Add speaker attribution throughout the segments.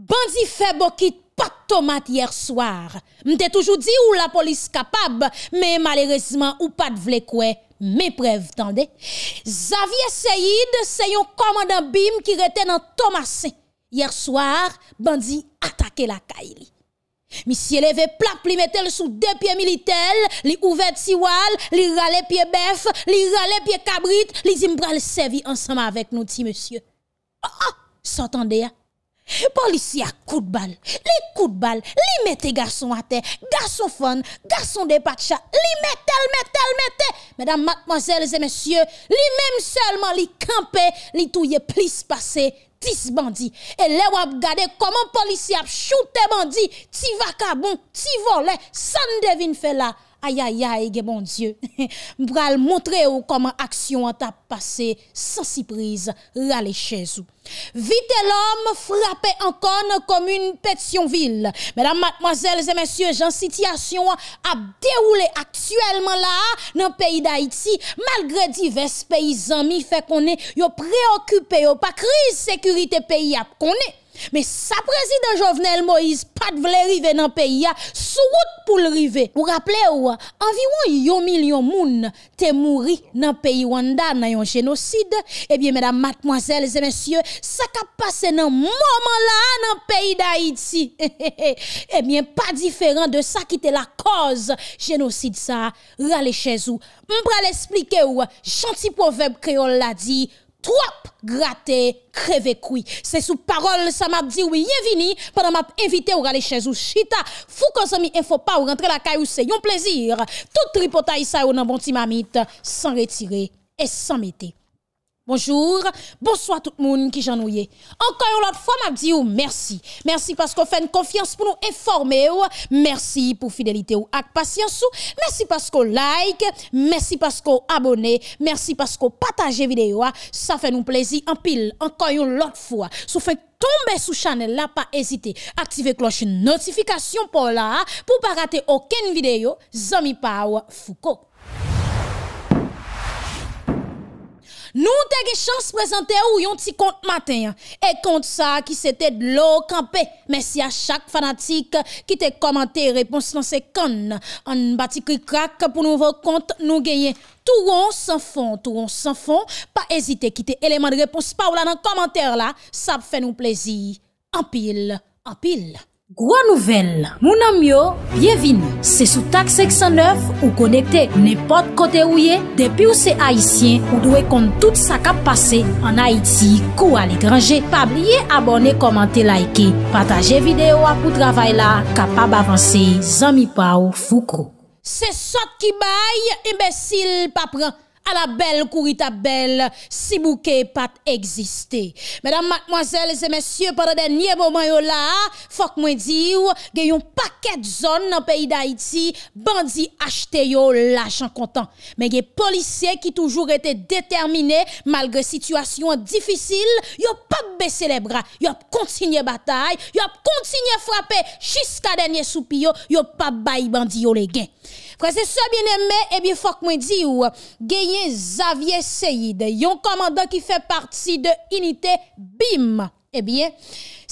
Speaker 1: Bandi fe bokit pat tomat yer swar. Mte toujou di ou la polis kapab, me malerezman ou pat vle kwe, me prev tande. Xavier Seyid se yon komandan bim ki reten nan Thomasin. Yer swar, bandi atake la kaili. Misye leve plap li metel sou depye militel, li ouvet siwal, li rale pie bef, li rale pie kabrit, li zimbral sevi ansama avèk nou ti, monsye. Oh, ah, oh, ah, s'atande ya. Polisi ak kout bal, li kout bal, li mette garson ate, garson fon, garson de patcha, li mette, li mette, li mette. Medan matmanzèl zè mèsyè, li mèm sèlman li kampe, li touye plis pase, tis bandi. E le wap gade koman polisi ap choute bandi, ti vakabon, ti vole, san devin fè la. Ayayay, ge bon Diyo, mpral montre ou koman aksyon an ta pase san si prise rale chen sou. Vite l'om frape an kon komoun Petionville. Mèdam, matmazèl, zè mèsyè, jan sityasyon an ap deroule aktuelman la nan peyi d'Haïti. Malgre divers peyi zami, fe konè yo preokupè yo pa kriz sekurite peyi ap konè. Mè sa prezident Jovenel Moïse pat vle rive nan peyi ya, sou wout pou l'rive. Ou rappele ou, anviwen yon milyon moun te mouri nan peyi Wanda nan yon genosid, ebyen mèdam matmoazèl, zè mèsyè, sa ka pase nan mouman la nan peyi da Iti. Ebyen pa diferan de sa ki te la koz genosid sa, rale chèzou. Mpral esplike ou, janti poveb kreol la di, Trop grate, kreve kwi. Se sou parol sa map di ou ye vini, padan map evite ou gale chez ou chita. Fou konsomi enfo pa ou rentre la kay ou se yon plezir. Tout ripota isa ou nan bonti mamit, san retire et san mete. Bonjour, bonsoir tout le monde qui j'ennuie. Encore une autre fois, m'a dit merci. Merci parce qu'on fait une confiance pour nous informer. Merci pour fidélité ou avec patience. Merci parce qu'on like, merci parce qu'on abonnez, merci parce qu'on partage vidéo. Ça fait nous plaisir en pile. Encore une autre fois, vous fait tomber sous channel là, pas hésiter. Activez cloche notification pour là, pour pas rater aucune vidéo. Zami Power Foucault. Nou te gen chans prezante ou yon ti kont maten. E kont sa ki se te dlo kampe. Mersi a chak fanatik ki te komante repons nan se kon. An bati ki krak pou nou vok kont nou genye. Tou yon san fon, tou yon san fon. Pa ezite ki te eleman repons pa ou la nan komante la. Sa pfe nou plezi. An pil, an pil. Gro nouvel, mounan myo, bienvin, se sou tak 609 ou konekte, ne pot kote ou ye, depi ou se haisyen, ou dwe kont tout sa kap pase, an Haiti, kou al ekranje, pa blye abone, komante, laike, pataje videyo apou travay la, kapab avanse, zami pa ou fukro. Se sot ki bay, imbesil papran. la belle, courita belle, si bouquet pas exister. Mesdames, mademoiselles et messieurs, pendant dernier moment là, faut que moi dire, y un paquet de zones dans le pays d'Haïti, bandits acheté yo l'argent content. Mais les policiers qui toujours étaient déterminés malgré situation difficile, yo pas baissé les bras, yo continué bataille, yo continué frapper jusqu'à dernier soupir, yo pas bail pas yo les gains. Prese sè bine mè, e bie fok mwen di ou, geyen Xavier Seyid, yon komanda ki fè parti de unitè BIM. E eh bie,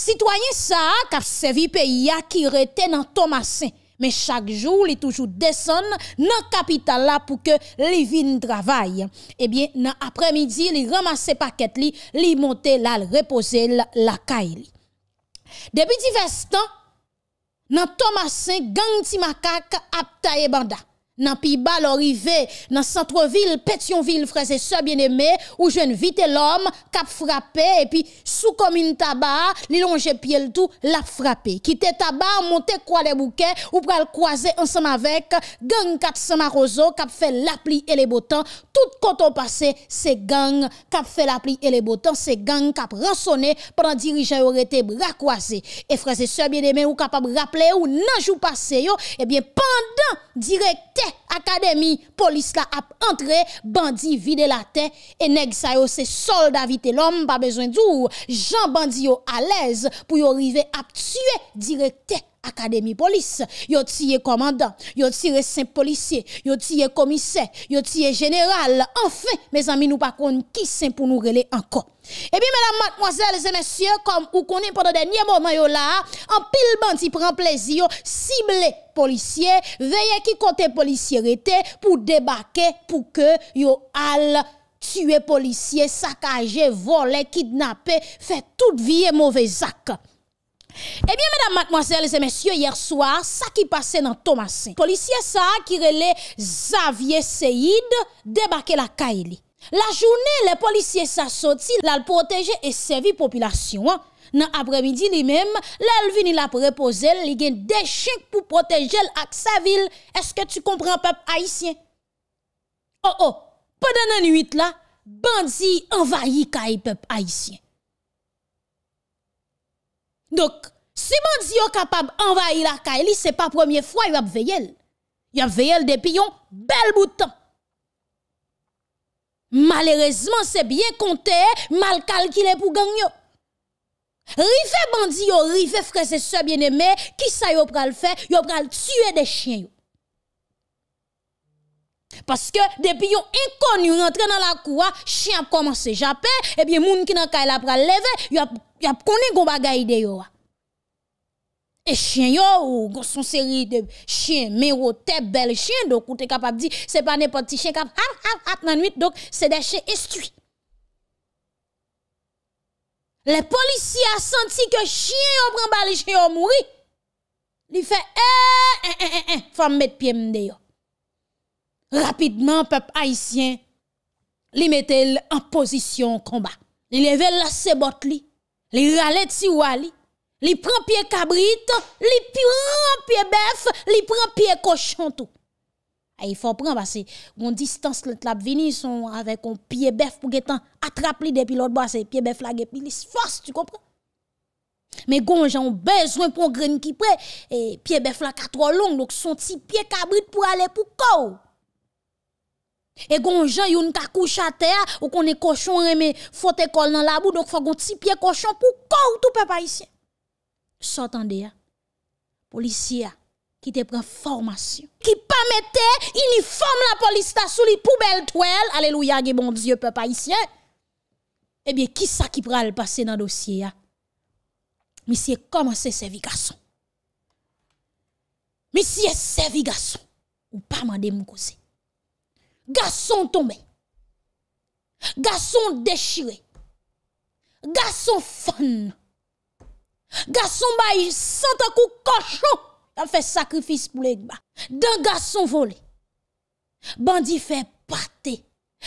Speaker 1: sitwoyen sa ak apsevi pe ya ki rete nan Tomasen, men chak jou li toujou deson nan kapital la pou ke li vin travay. E eh bie, nan apremidi li ramase paket li, li monte la, li repose la, la kae li. Debi di vestan, nan Thomas Saint gantimakaka ap ta ebanda. dans Piba, dans Centre-Ville, Pétionville, frères et bien-aimés, où jeune vite l'homme, cap frappé, et puis sous commune tabac, li longe pied tout, l'a frappé. Quitte tabac, monte quoi les bouquets, ou pral croiser ensemble avec gang 400 marozo, cap fait l'appli et les boutons. Tout quand on passé, c'est gang cap fait l'appli et les boutons, c'est gang cap rançonné pendant dirigeant aurait été bras Et frères et bien aimé ou capable rappeler ou nan jou passé yo, eh bien, pendant directeur Akademi polis la ap entre Bandi vide la te E neg sayo se sol davite lom Pa bezwen djou Jan bandi yo alez Pou yo rive ap tue dire tek Académie Police. Yo tiré commandant, yo tiré policier, policiers, yo tiré commissaire, yo général. Enfin, mes amis, nous pas qui saint pour nous relayer encore. Et eh bien, mesdames, mademoiselles et messieurs, comme vous connaissez pendant dernier moment, yo là, en pile bandit prend plaisir, cible policier, veillez qui côté policier était pour débarquer, pour que yo al tuer policier, saccager, voler, kidnapper, faire toute vie et mauvais acte. Ebyen, madame, mademoiselle, se mesye, yer swar, sa ki pase nan Tomasen. Polisye sa akirele Zavye Seyid debake la ka e li. La jounen, le polisye sa soti lal proteje e sevi populasyon. Nan apremidi li menm, lal vini la prepose li gen dechek pou proteje lak sa vil. Eske tu kompran pep haisyen? Oh, oh, pe de nan yuit la, bandi envayi ka e pep haisyen. Donc, si bandi est capable d'envahir la Kaili, ce n'est pas la première fois qu'il a veillé. Il a veillé depuis un bel bout de temps. Malheureusement, c'est bien compté, mal calculé pour gagner. Rive bandi rivez, rive frères et sœurs bien-aimés, qui ça yo pral faire? Yo pral tuer des chiens Parce que depuis yon inconnu rentre dans la cour, chien a commencé japper, et eh bien moun ki nan kay la pral lever, yo y a konnen gon bagay de yo. Et chien yo ou son série de chien mero tête belle chien donc ou te capable dire c'est pas n'importe chien cap hap hap hap nan nuit donc c'est des chiens instruits. Les policiers a senti que chien yo prend balle chien yo mouri. Li fait eh eh eh eh, eh faut mettre pied m'de yo. Rapidement peuple haïtien li mettel en position combat. Li leve la se bot li. Li ralè ti wali, li pran piye kabrit, li pran piye bef, li pran piye kochantou. E yi fò pran basi, goun distans lè tlap vini, son avè kon piye bef pou getan atrapli depi lòt basi, piye bef la gepi lis fòs, tu kompran? Me goun jan ou bezwen pou greni ki pre, piye bef la katro long, lòk son ti piye kabrit pou alè pou kòw. E gon jen yon kakou chate a, ou kon e koshon reme fote kol nan labou, donk fwa gon tipye koshon pou kout ou pe pa isye. Sot an de a, polisi a, ki te pren formasyon, ki pa mette uniform la polisi ta sou li poubel toel, aleluya ge bon dieu pe pa isye, e eh biye ki sa ki pral pase nan dosye a? Mi siye komanse sevigason. Mi siye sevigason, ou pa mande mkose. Garçon tombé. Garçon déchiré. Garçon fan. Garçon bail sans coup cochon. a fait sacrifice pour les gars. D'un garçon volé. Bandit fait pâté.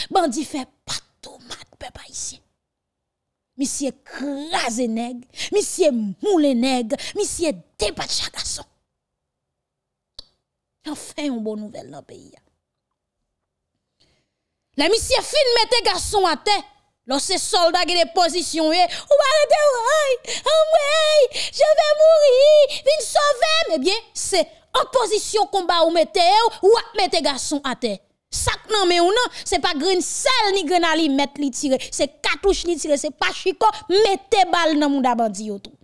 Speaker 1: Bandit fait pâté tomate, peuple ici. Monsieur crasé nègre, monsieur moule nègre, monsieur débat garçon. Enfin, une bonne nouvelle dans le pays. La misye fin mette gason a te, lo se solda gede pozisyon e, eh, ou ba rete, amwe, je ve mouri, vin sove, mebyen, se opozisyon konba ou mette e, non, ou a mette gason a te. Sak nan me ou nan, se pa grensel ni grenali mette li tire, se katouche ni tire, se pachiko, mette bal nan mou da bandi yo tou.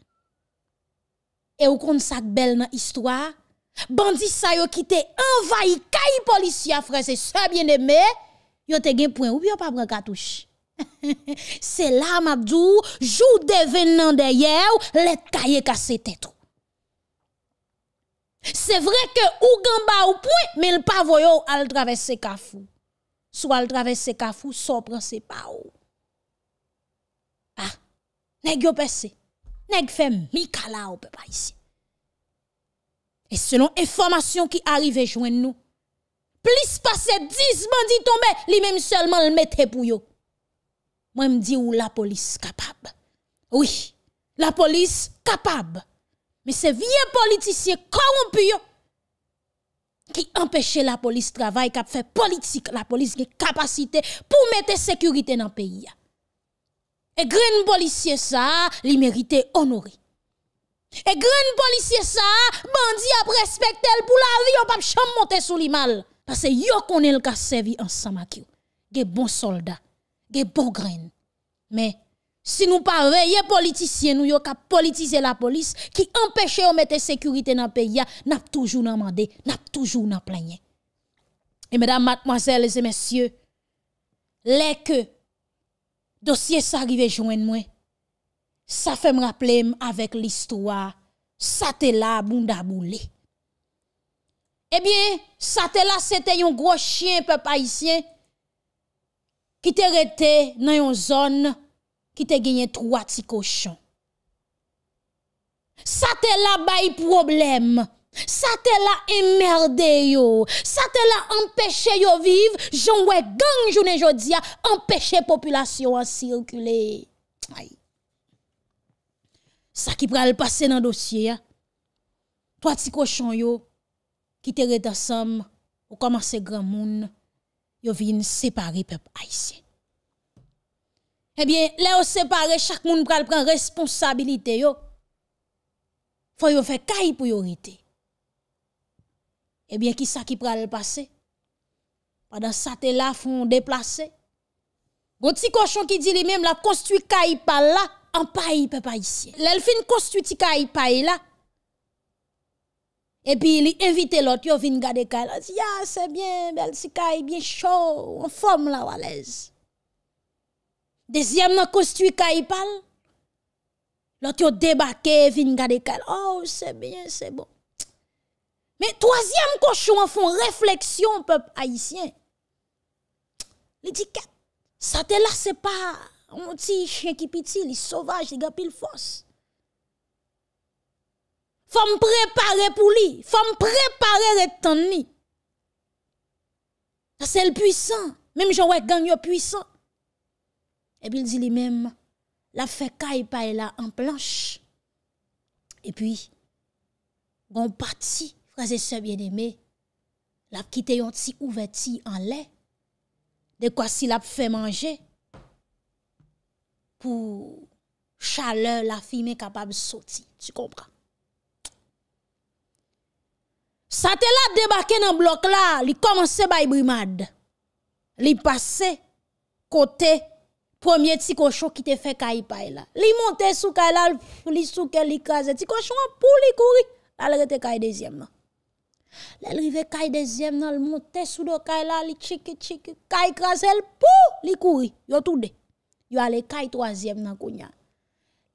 Speaker 1: E ou kon sak bel nan istwa, bandi sa yo kite envayi, kayi polisyafre, se sebyen e me, yo te gen point ou bien pas prendre cartouche. C'est là m'abdou, jour devenant derrière, les cahiers cassé tête. C'est vrai que ou gamba ou point, mais le pas voyo al traverser kafou. Soit al traverser kafou, soit prend ses pas ou. Ah, nèg yo passé Nèg fait mi kala ou peuple ici. Et selon information qui arrive joindre nous, plus passé 10 bandits tombés, lui même seulement le mettait pour yo. Moi me dis ou la police capable. Oui, la police capable. Mais ces vieux politiciens corrompus qui empêchent la police travail, qui fait politique, la police qui capacité pour mettre sécurité dans le pays. Et grand policier ça, méritent honorer honoré. Et grand policier ça, bandit a respecter pour la vie, on pas chambre monter sous les mal. Pase yo konen l ka sevi an samakyon. Ge bon soldat. Ge bon gren. Me, si nou pa veye politisyen nou yo ka politize la polis, ki empèche ou mette sekurite nan peya, nap toujou nan mande, nap toujou nan planyen. E mèdam matmoazèl, lèze mèsyè, lè ke dosye sa rive jounen mwen, sa fèm rapple m avèk listoua, sa tè la moun da moun lè. Ebyen, eh sa te la sete yon gros chien pe pa isyen ki te rete nan yon zon ki te genye 3 ti koshon. Sa te la bayi problem. Sa te la emerde yo. Sa te la empeshe yo viv janwe gang jounen jodia empeshe populasyon an sirkule. Sa ki pral pase nan dosye ya. 3 ti koshon yo Kitere ta sam, ou kama se gran moun, yo vin separe pep Aisyen. Ebyen, eh le ou separe, chak moun pral pran responsabilite yo. Foy yo fe kayi priorite. Ebyen, eh ki sa ki pral pase? Padan sa te la foun deplase? Goti koshon ki di li mem la, konstuit kayi pal la, an payi pep Aisyen. Le l fin konstuiti kayi payi la, Et puis il invite l'autre, il vient garder Kyle. Il dit, ah, c'est bien, belle si bien chaud, en forme là, à l'aise. Deuxième, il construit parle. L'autre, il débarqué, il vient garder Oh, c'est bien, c'est bon. Mais troisième cochon, en une réflexion, peuple haïtien. Il dit, ça là, c'est pas un petit chien qui pitié, il est sauvage, il a pile force. Fòm prèpare pou li, fòm prèpare re tan ni. La sèl pwisan, mèm jowèk ganyo pwisan. E bil di li mèm, la fè kaipa e la an planch. E pi, gon pati, fraze sè bien eme, la kite yon ti ouve ti an le, de kwa si la fè manje, pou chale la fi mè kapab soti, tu kompram. Sate la debake nan blok la, li komanse bayi brimad. Li pase kote premier tikocho ki te fe kayi paye la. Li monte sou kayi la, li souke li kaze tikocho pou li kouri. La le rete kayi dezyem nan. Le li ve kayi dezyem nan, li monte sou do kayi la, li tchiki tchiki. Kayi kaze pou li kouri. Yo tou de. Yo ale kayi troasyem nan kou nyan.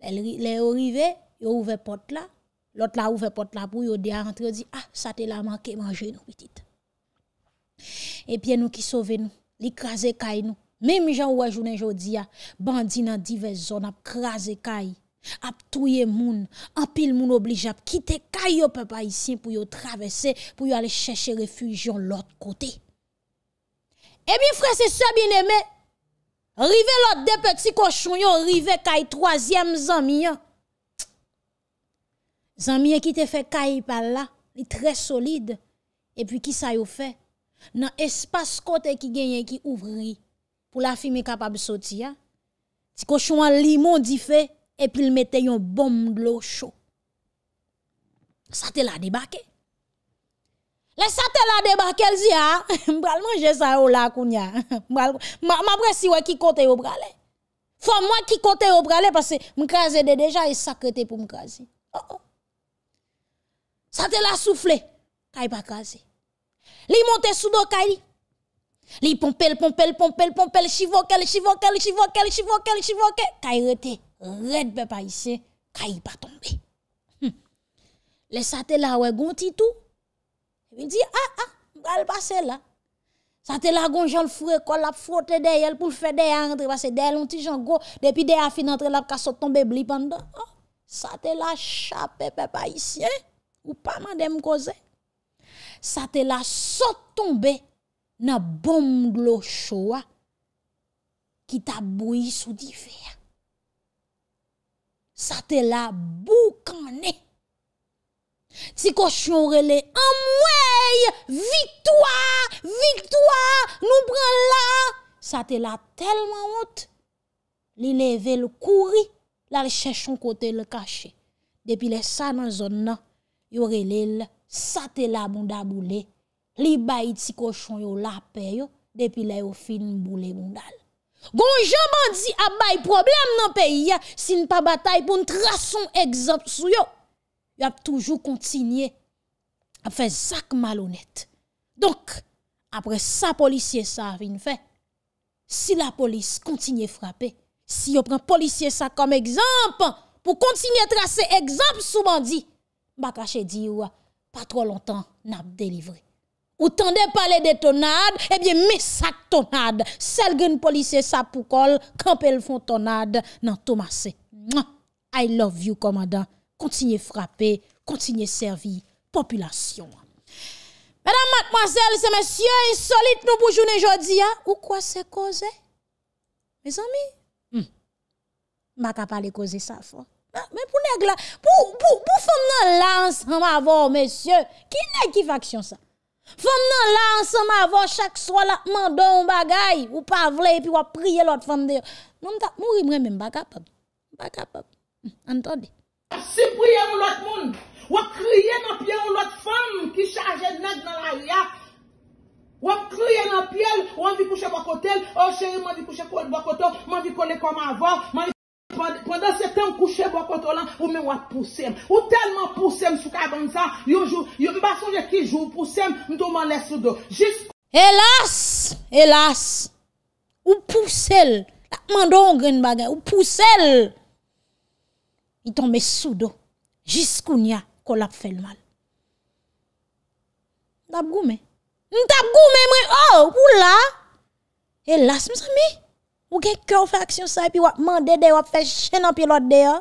Speaker 1: Le yo rive, yo ouve pot la. Lot la ouve pot la pou yo dey a rentre di, ah, sa te la manke manje nou, e piye nou ki sove nou, li kraze kaj nou. Memi jan wajounen jodi a, bandi nan dive zon ap kraze kaj, ap touye moun, apil moun oblijap, kite kaj yo pepa isyen pou yo travesse, pou yo ale cheshe refujyon lot kote. E mi frese sa bineme, rive lot de peti koshoun yo, rive kaj trozyem zan mi yo. Zanmye qui te fait par très la, très solide solide. puis qui ça y au fait Dans espace côté qui gagne qui ouvri pour la fille, capable de Ti cochon en limon fait et puis il mettait un bombe de l'eau chaud Ça, te la Le ça te la debake pas zi ça manger ça Je la parce e Oh oh. Sate la soufle, ka yi pa kaze. Li monte sou do, ka yi. Li pompe, pompe, pompe, pompe, li chivoke, li chivoke, li chivoke, li chivoke, li chivoke, ka yi rete, rete pe pa isye, ka yi pa tombe. Hm. Le sate la we gonti tou, vi e di, a, ah, a, ah, al base la. Sate la gonti jan fure, kol ap fote dey el, pou fede a rentre, base dey lonti jan go, depi dey a fin rentre la, ka so tombe blipan da. Oh, sate la chape pe pa isye, Ou pa man dem ko zè? Sa te la sot tombe na bom glos chowa ki ta bouy sou di fè ya. Sa te la bou kanè. Ti ko chorele amwey! Victoire! Victoire! Nou pran la! Sa te la telman out li leve l kouri la l chèchon kote l kache depi lè sa nan zon nan Yo relel, sa te la bunda boule, li bayi ti koshon yo lape yo, depi la yo fin boule bundal. Gonjou bandi ap bayi problem nan peyi ya, si n pa batay pou n trason egzop sou yo, yo ap toujou kontinye ap fe zak malonet. Donk, apre sa polisye sa avin fe, si la polis kontinye frape, si yo pren polisye sa kom egzop pou kontinye trase egzop sou bandi, bak a chedi ou pa tro lontan nap delivre. Ou tande pale de ton ad, ebyen mesak ton ad, sel gen polise sapou kol, kampel fon ton ad nan tomase. I love you komanda, kontinye frape, kontinye servi, populasyon. Madame, mademoiselle, se mesye insolite nou poujounen jodi, ou kwa se koze? Mes ami, bak hmm. a pale koze safon. Mwen pou neg la, pou, pou, pou, pou fòm nan lans an ma vò, mèsyè, ki neg ki faksyon sa? Fòm nan lans an ma vò, chak swa la, man don bagay, ou pa vle, epi wap priye lòt fòm deyo. Mwen ta,
Speaker 2: mwen mwen mwen baka pòm, baka pòm, an to dey. Wap si priye lòt moun, wap priye nan piye lòt fòm ki chaje neg nan alyak. Wap priye nan piye, wap vi pouche wakotel, wap chere wap vi pouche wakotel, wap vi kone kwa ma vò, wap vi kone kwa ma vò. Pendan se ten kouche kwa kontolan, ou men wad pou sèm. Ou telman pou sèm sou ka bèm sa, yon basonje ki joun pou sèm, mtouman lè soudo.
Speaker 1: Elas, elas, ou pou sèl, lakman don gen bagè, ou pou sèl, mtoumen soudo, jiskoun ya kolap fèlman. Ntab goumè, ntab goumè mwen, oula, elas msèmè. Ou gen kè ou fè aksyon sa e pi wap mande de wap fè chè nan pi lot de yo?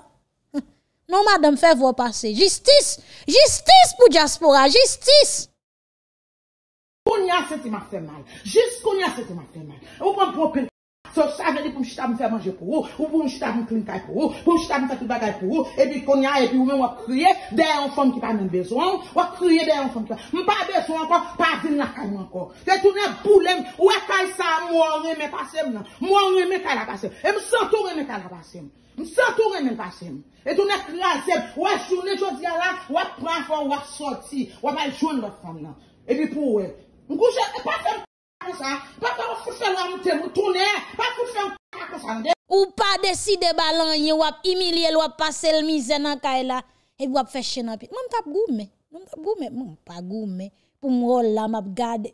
Speaker 1: Non madèm fè vò pase. Jistis!
Speaker 2: Jistis pou diaspora! Jistis! So sa veni pou m chita m fè manje pou ou, ou pou m chita m klin kaj pou ou, pou m chita m fè kibagaj pou ou, epi konya epi ou men wak kriye, dey an fom ki pa men bezon, wak kriye dey an fom ki pa men bezon. M pa bezon ankon, pa din la kajman ankon. E tou ne boulem, wak e kajsa m wan reme kasem nan, m wan reme kala kasem, e m santo reme kala kasem, m santo reme kasem. E tou ne krasem, wak choune e chou diya la, wak pran fom, wak soti, wak joun lak fom nan, epi pou we. Ou
Speaker 1: pa desi de balanye wap imilye lwap pase lmize nan kaela E wap feshe nan pi Mwap ap goume Mwap ap goume Pou mwola mwap gade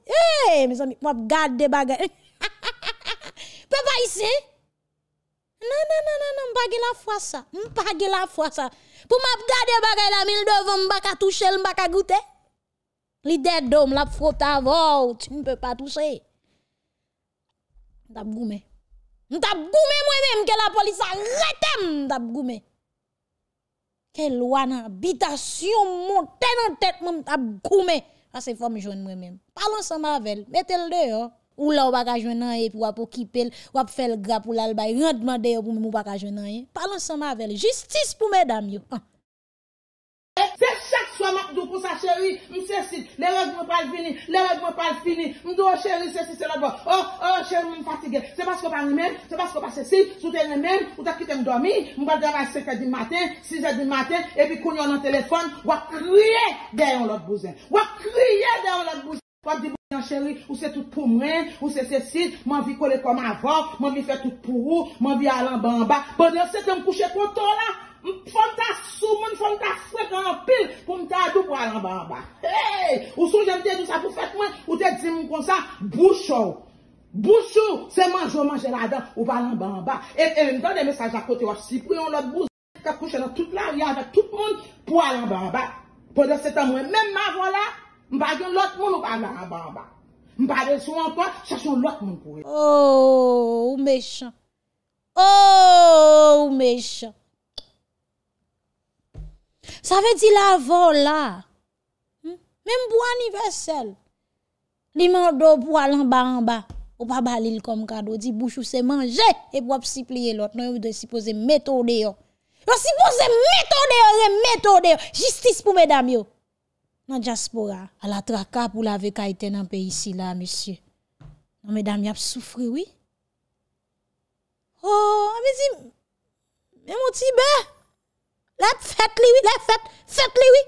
Speaker 1: Mwap gade bagay Pe pa isi Nan nan nan nan mwap bagye la fwa sa Mwap bagye la fwa sa Pou mwap gade bagay la mi ldovo mwaka touche lmwaka goute Li dedom la fwot avor, ti mpe pa touche. M tap goume. M tap goume mwenem ke la polis arretem! M tap goume. Ke lwa nan abitasyon moun, ten an tet moun, m tap goume. Ase fwa m joun mwenem. Palonsan mavel, metel de yo. Ou la wak a joun nanye pou wap o kipel, wap fel gra pou lalbay, yon dman de yo
Speaker 2: pou m wak a joun nanye. Palonsan mavel, justice pou m edam yo. Ah. Mwen se sit, le rèd mwen pal fini, le rèd mwen pal fini, mwen di wè oh, chèri se sit se lèd wè, oh, oh chèri mwen patige, se paske wè pa mèm, se paske wè pa se sit, sou te mèm, ou ta kite mèm dòmi, mwen wè dèm a 5è di matè, 6è di matè, e pi kounyon an tèlefon, wè kriye dè yon lòd bouzè, wè kriye dè yon lòd bouzè, wè di bouzè chèri, ou se tout pou mwen, ou se se sit, mwen vi kòle kom avò, mwen vi fè tout pou ou, mwen vi alèm bè an bè, bon dè se te mkouche kou to la, M pou m ta sou moun, m pou m ta sou ek an apil pou m ta adou pou a lan baan baan. Hey! Ou sou jen te dousa pou fet moun, ou te di m kon sa, bouchou. Bouchou! Se manjou manjou la dan, ou pa lan baan baan. Et en dan de mesaj akote wak si pou yon lot bozak, kakouche nan tout la ou ya vek tout moun pou a lan baan baan. Pou de setan mwen. Men m avon la, m bagyon lot moun ou pa lan baan baan. M bagyon sou an to, chachon lot moun
Speaker 1: pou yon. Oh, ou mechan! Oh, ou mechan! Sa ve di la vol la. Hmm? Mem pou aniversel. Li mando pou alan ba anba. Ou pa balil kom kado. Di bouchou se manje. E pou ap si pliye lot. Non yo de sipoze metode yo. Yo sipoze metode yo. Yo de metode yo. Jistis pou medam yo. Nan diaspora. A la traka pou la ve kaiten anpe isi la, mesye. Nan medam yo ap soufri, oui. Oh, a me zi... E mo ti be? Lèp fèt liwi, lèp fèt, fèt liwi.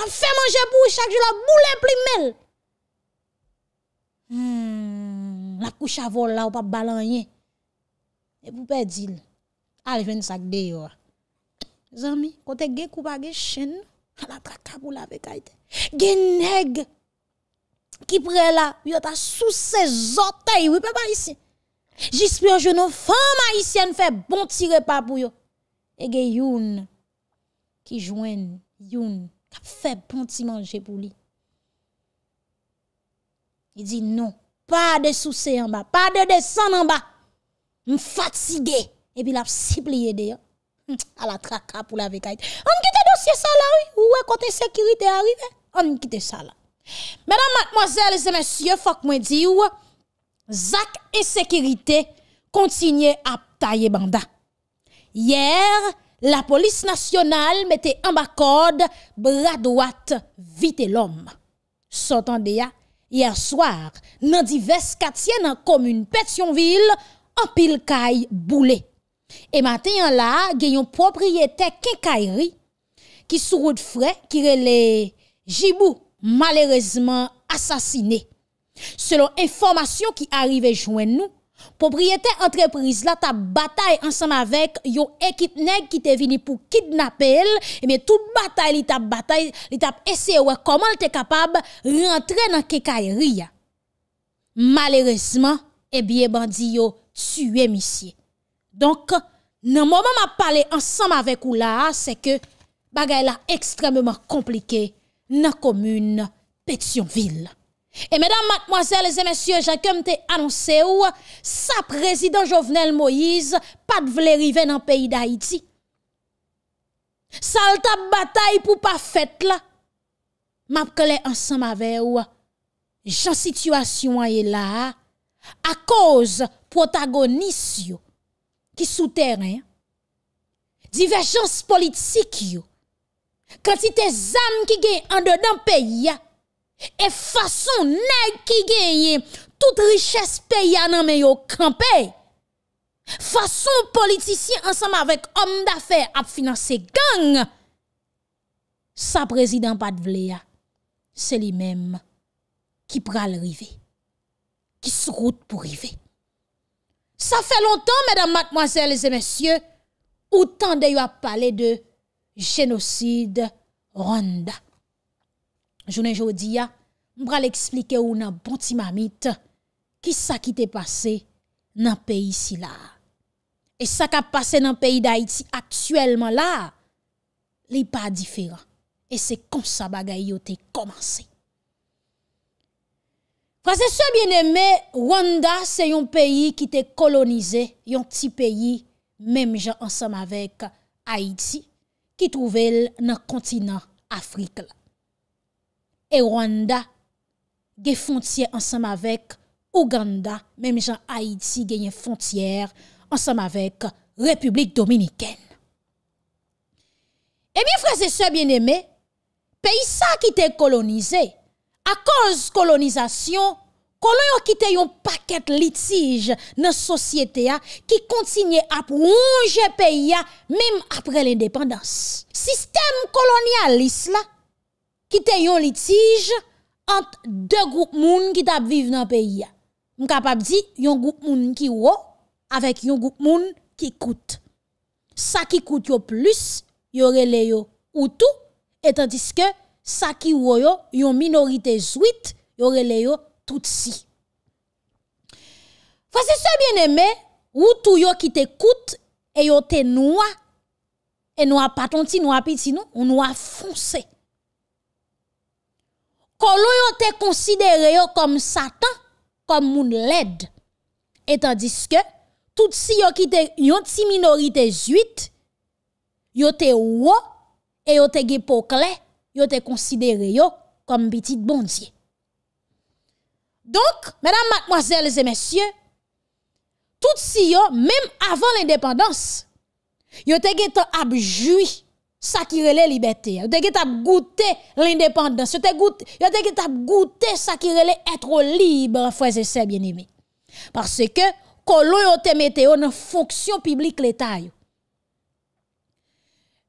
Speaker 1: Lèp fè manje pou yè chak, jè la bou lèp li mel. Lèp kou chavol la ou pa balan yè. E pou pè dil, al ven sak deyo. Zanmi, kote gè koupa gè chen, al la trakabou la vè kaitè. Gè neg, kipre la, yò ta sou se zotey, wè pe pa yissè. Jispè yo jè nou fè ma yissè, n fè bon ti repa pou yò. E gè youn, ki jwen youn kap feb pon ti manje pou li. I di, non, pa de souse an ba, pa de desan an ba, m fatige, e bil ap sip li yede, ala traka pou la vekait. An kite dosye sa la, ou wè e konti sekirite arive, an kite sa la. Mèdam matmozèl, zè mèsyè, fòk mwen di, wè, zak e sekirite, kontinye ap tayye banda. Yèr, la polis nasyonal mette ambakod bradouat vite lom. Sotan de ya, yerswar, nan divers katyen an komoun Petionville, an pil kay boule. E maten yon la, gen yon propriyete kekayri, ki sou rou de fre, ki rele jibou malerezman asasine. Selon informasyon ki arrive jwen nou, Popriyete entreprise la ta batay ansam avek yo ekip neg ki te vini pou kidnapel Eme tou batay li ta batay, li ta esewe koman li te kapab rentre nan kekay ria Malerezman, ebie bandi yo tsu emisye Donk nan mouman ma pale ansam avek ou la, se ke bagay la ekstrememan komplike nan komoun Petionville E mèdam matmoazèl, zè mèsyè, jè kem te anonsè ou, sa prezidant jovenel Moïse, pat vle rive nan peyi d'Haïti. Salta batay pou pa fèt la, map kele ansan ma vè ou, jan situasyon an yè la, a koz protagonis yo, ki sou terren, diverjans politik yo, kwen ti te zan ki gen an de dan peyi ya, E fason neg ki genye, tout riches pey anan me yo kranpey, fason politisyen ansanm avèk om da fè ap finanse gang, sa prezident Pat Vlea, se li mem ki pral rive, ki sou route pou rive. Sa fè lontan, medan matmoazèl e zè mèsyè, ou tan de yo ap pale de genoside ronda. Jounen jodi ya, mbra l'eksplike ou nan bon ti mamit ki sa ki te pase nan peyi si la. E sa ka pase nan peyi da Haiti aktuelman la, li pa diferan. E se konsa bagay yo te komanse. Pwase sou bien eme, Rwanda se yon peyi ki te kolonize, yon ti peyi menm jan ansam avek Haiti ki touvel nan kontinant Afrika la. E Rwanda ge fontyer ansam avek Uganda. Mem jan Haiti genye fontyer ansam avek Republik Dominiken. E eh mi frase se bien eme, pey sa ki te kolonize, a koz kolonizasyon, kolon yo ki te yon paket litij nan sosyete ya ki kontinye ap wounje pey ya, mem apre l'independans. Sistem kolonialis la, qui te yon litige entre deux groupes moun qui vivent dans le pays. Je capable dire yon groupe moun qui avec yon groupe moun qui coûte. Ça qui coûte plus, yo tout et tandis que ça qui wo yon minorité zuit, yo yo tout si. bien aimé, ou tout yo qui t'écoute et yo te noua et noua patonti noua piti nou, ou foncé. Kolo yon te considéré comme Satan, comme moun led. Et tandis que, tout si yon qui te, yon ti minorité juit, te wo, et yon te gepokle, yo te considéré yo comme petit bondier. Donc, mesdames, mademoiselles et messieurs, tout si yo, même avant l'indépendance, yo te getan abjoui ça qui relève liberté. Vous avez goûté l'indépendance. Vous avez goûté ça qui relève être libre, frères et sœurs bien-aimés. Parce que, quand colon te mis en fonction publique l'État.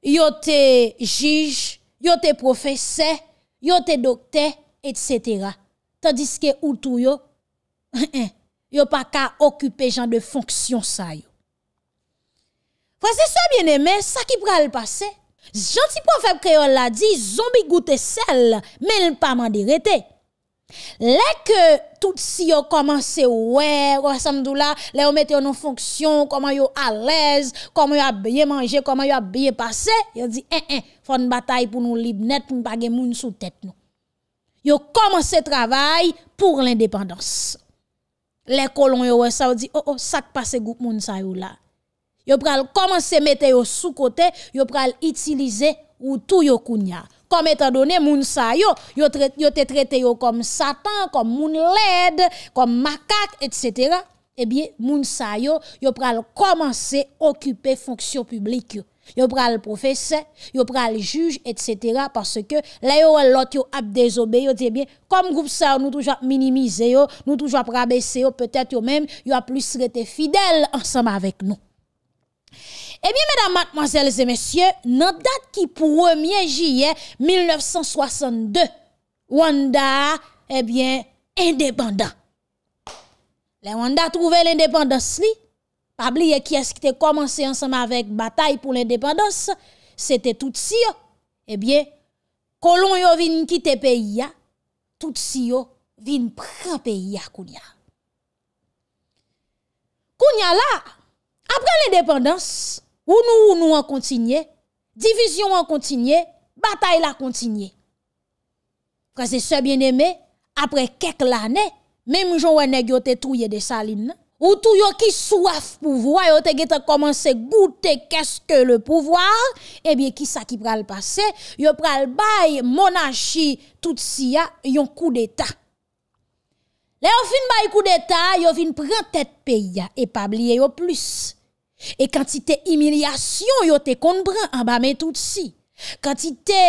Speaker 1: Yo te juge, yo te professeur, yo te docteur, etc. Tandis que ou tout yo, yo pas qu'à occuper genre de fonction ça yo. Frères et bien-aimés, ça qui pral passer, Janti profep kreyo la di, zombi goute sel, men l pa mandi rete. Lè ke tout si yo komanse wè, wè samdou la, lè yo mette yo nou fonksyon, koman yo alez, koman yo apbyen manje, koman yo apbyen pase, yo di, en en, fon batay pou nou libnet, pou nou bagye moun sou tet nou. Yo komanse travay pou l'independans. Lè kolon yo wè sa, yo di, oh oh, sak pase gout moun sa yo la. Yo pral à mettre yo sous côté, yo pral utiliser ou tout yo kounya. Comme étant donné moun sa yo, yo, traite, yo comme Satan, comme moun led, comme macaque etc. Eh bien, moun sa yo, yo pral commencer occuper fonction publique yo. pral professeur, yo pral juge, etc. Parce que là yo l'autre yo ap désobé, dit bien, comme groupe ça, nous toujours minimiser yo, nous toujours rabaisser peut-être yo même, yo a plus été fidèle ensemble avec nous. Ebyen eh mèdam matmazèlese mèsyè, nan dat ki pou remye jye 1962, wanda ebyen eh indépandant. Le wanda trouve l'indépandans li, pabliye kyes ki te komanse ansama avèk batay pou l'indépandans, se te tout si yo, ebyen eh kolon yo vin kite peyi ya, tout si yo vin pran peyi ya kounya. Kounya la, apren l'indépandans, Ou nous, ou nous en continuer. Division en continue, Bataille la continue. Frère c'est ce bien-aimé, après quelques années, même j'en ai yo te touye de saline. Hein. Ou tout yon qui soif pouvoir, yon te gete commencé goûter qu'est-ce que le pouvoir, eh bien, qui ça qui pral passe, yon pral bay monarchie tout si ya, yon coup d'état. Le yo fin bay coup d'état, yon fin prend tête pays et pas oublier yo plus. E kantite imilyasyon yo te konbran an ba men tout si, kantite